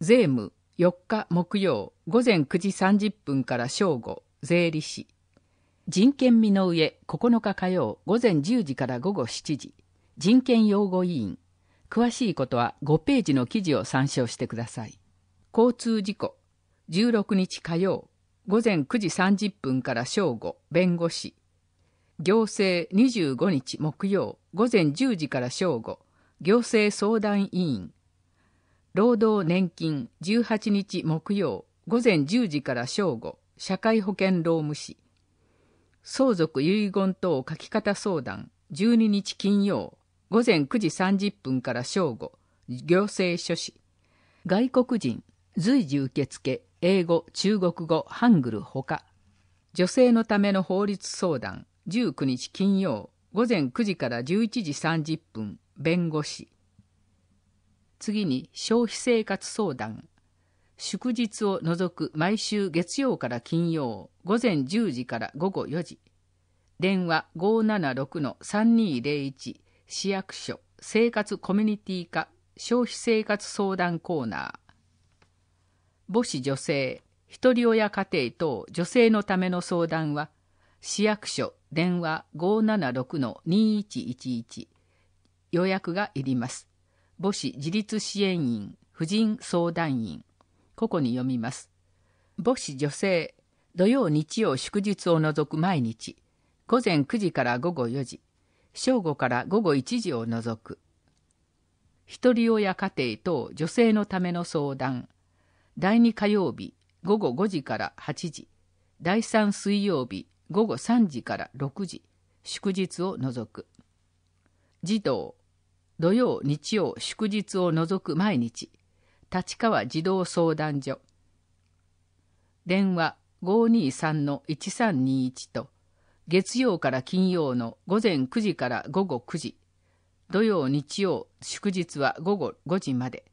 S1: 税務4日木曜午前9時30分から正午税理士人権身の上9日火曜午前10時から午後7時人権擁護委員詳しいことは5ページの記事を参照してください。交通事故16日火曜午前9時30分から正午弁護士行政25日木曜午前10時から正午行政相談委員労働年金18日木曜午前10時から正午社会保険労務士相続遺言等書き方相談12日金曜午前9時30分から正午行政書士外国人随時受付、英語、中国語、ハングルほか、女性のための法律相談、19日金曜、午前9時から11時30分、弁護士。次に、消費生活相談。祝日を除く毎週月曜から金曜、午前10時から午後4時。電話576-3201、市役所、生活コミュニティ課、消費生活相談コーナー。母子女性、ひとり親家庭等女性のための相談は、市役所電話576-2111予約がいります。母子自立支援員、婦人相談員、ここに読みます。母子女性、土曜日曜祝日を除く毎日、午前9時から午後4時、正午から午後1時を除く。ひとり親家庭等女性のための相談、第2火曜日午後5時から8時、第3水曜日午後3時から6時、祝日を除く。児童、土曜、日曜、祝日を除く毎日、立川児童相談所。電話523-1321と、月曜から金曜の午前9時から午後9時、土曜、日曜、祝日は午後5時まで、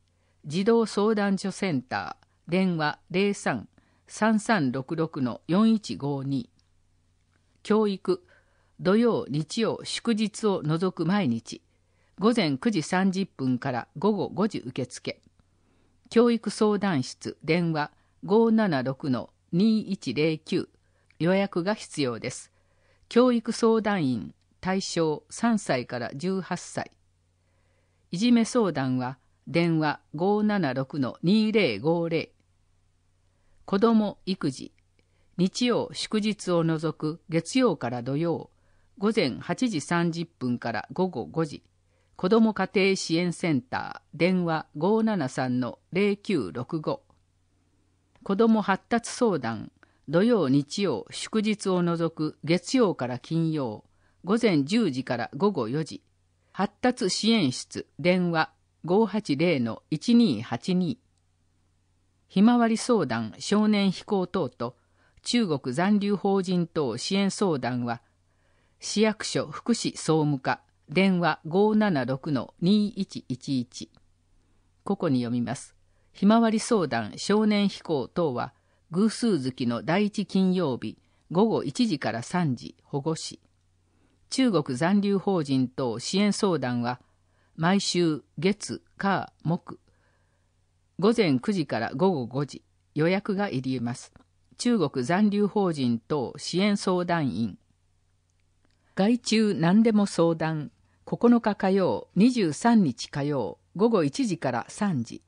S1: 児童相談所センター電話03-3366-4152教育土曜日曜祝日を除く毎日午前9時30分から午後5時受付教育相談室電話576-2109予約が必要です教育相談員対象3歳から18歳いじめ相談は電話576-2050子供育児、日曜祝日を除く月曜から土曜、午前8時30分から午後5時、子ども家庭支援センター電話573-0965子ども発達相談土曜日曜祝日を除く月曜から金曜午前10時から午後4時発達支援室電話580-1282ひまわり相談少年飛行等と中国残留法人等支援相談は、市役所福祉総務課電話576-2111ここに読みます。ひまわり相談少年飛行等は、偶数月の第一金曜日午後1時から3時保護し、中国残留法人等支援相談は、毎週月、火、木、午前9時から午後5時、予約がいります。中国残留法人等支援相談員。外注何でも相談、9日火曜、23日火曜、午後1時から3時。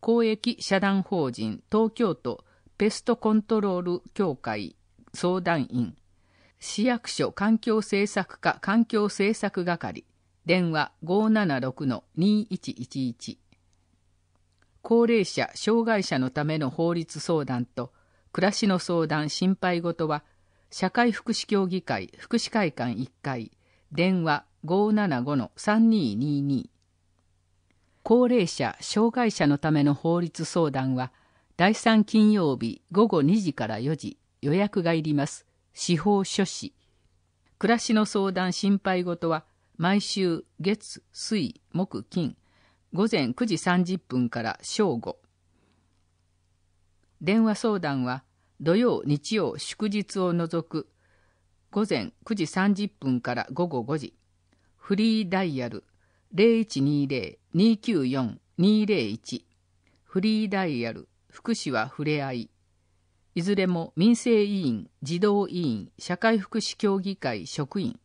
S1: 公益社団法人東京都ペストコントロール協会相談員市役所環境政策課環境政策係電話576-2111高齢者・障害者のための法律相談と暮らしの相談・心配事は社会福祉協議会福祉会館1階電話575-3222高齢者・障害者のための法律相談は第3金曜日午後2時から4時予約がいります司法書士暮らしの相談・心配事は毎週月水木金午前9時30分から正午。電話相談は土曜、日曜、祝日を除く午前9時30分から午後5時。フリーダイヤル0120-294-201。フリーダイヤル福祉はふれあい。いずれも民生委員、児童委員、社会福祉協議会職員。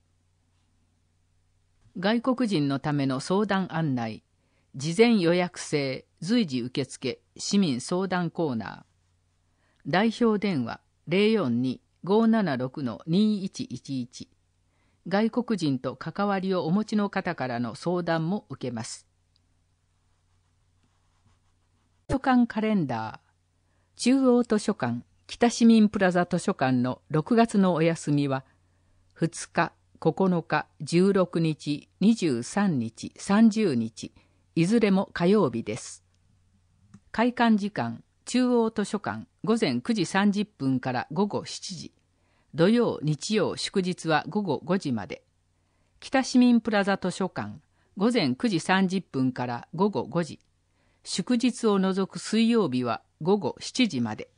S1: 外国人のための相談案内事前予約制随時受付市民相談コーナー代表電話042-576-2111外国人と関わりをお持ちの方からの相談も受けます図書館カレンダー中央図書館北市民プラザ図書館の6月のお休みは2日9日16日23日30日いずれも火曜日です開館時間中央図書館午前9時30分から午後7時土曜日曜祝日は午後5時まで北市民プラザ図書館午前9時30分から午後5時祝日を除く水曜日は午後7時まで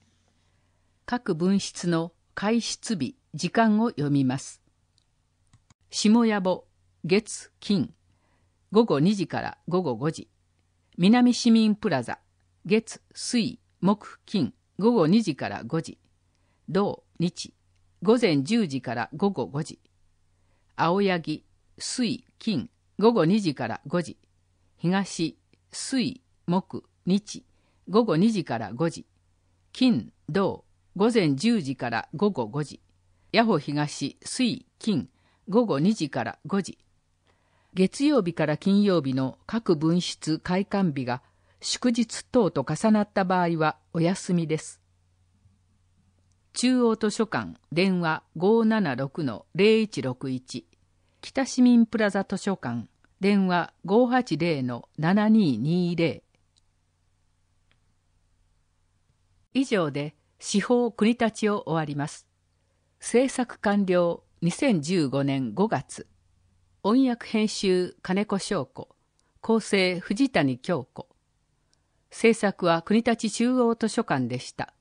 S1: 各分室の開室日時間を読みます下野暮月金午後2時から午後5時、南市民プラザ、月、水、木、金、午後2時から5時、土、日、午前10時から午後5時、青柳、水、金、午後2時から5時、東、水、木、日、午後2時から5時、金、土、午前10時から午後5時、八保東、水、金、午後2時から5時、月曜日から金曜日の各分室開館日が祝日等と重なった場合はお休みです。中央図書館電話576-0161北市民プラザ図書館電話580-7220以上で司法国立を終わります。制作完了2015年5月。音訳編集金子翔子構成藤谷京子制作は国立中央図書館でした。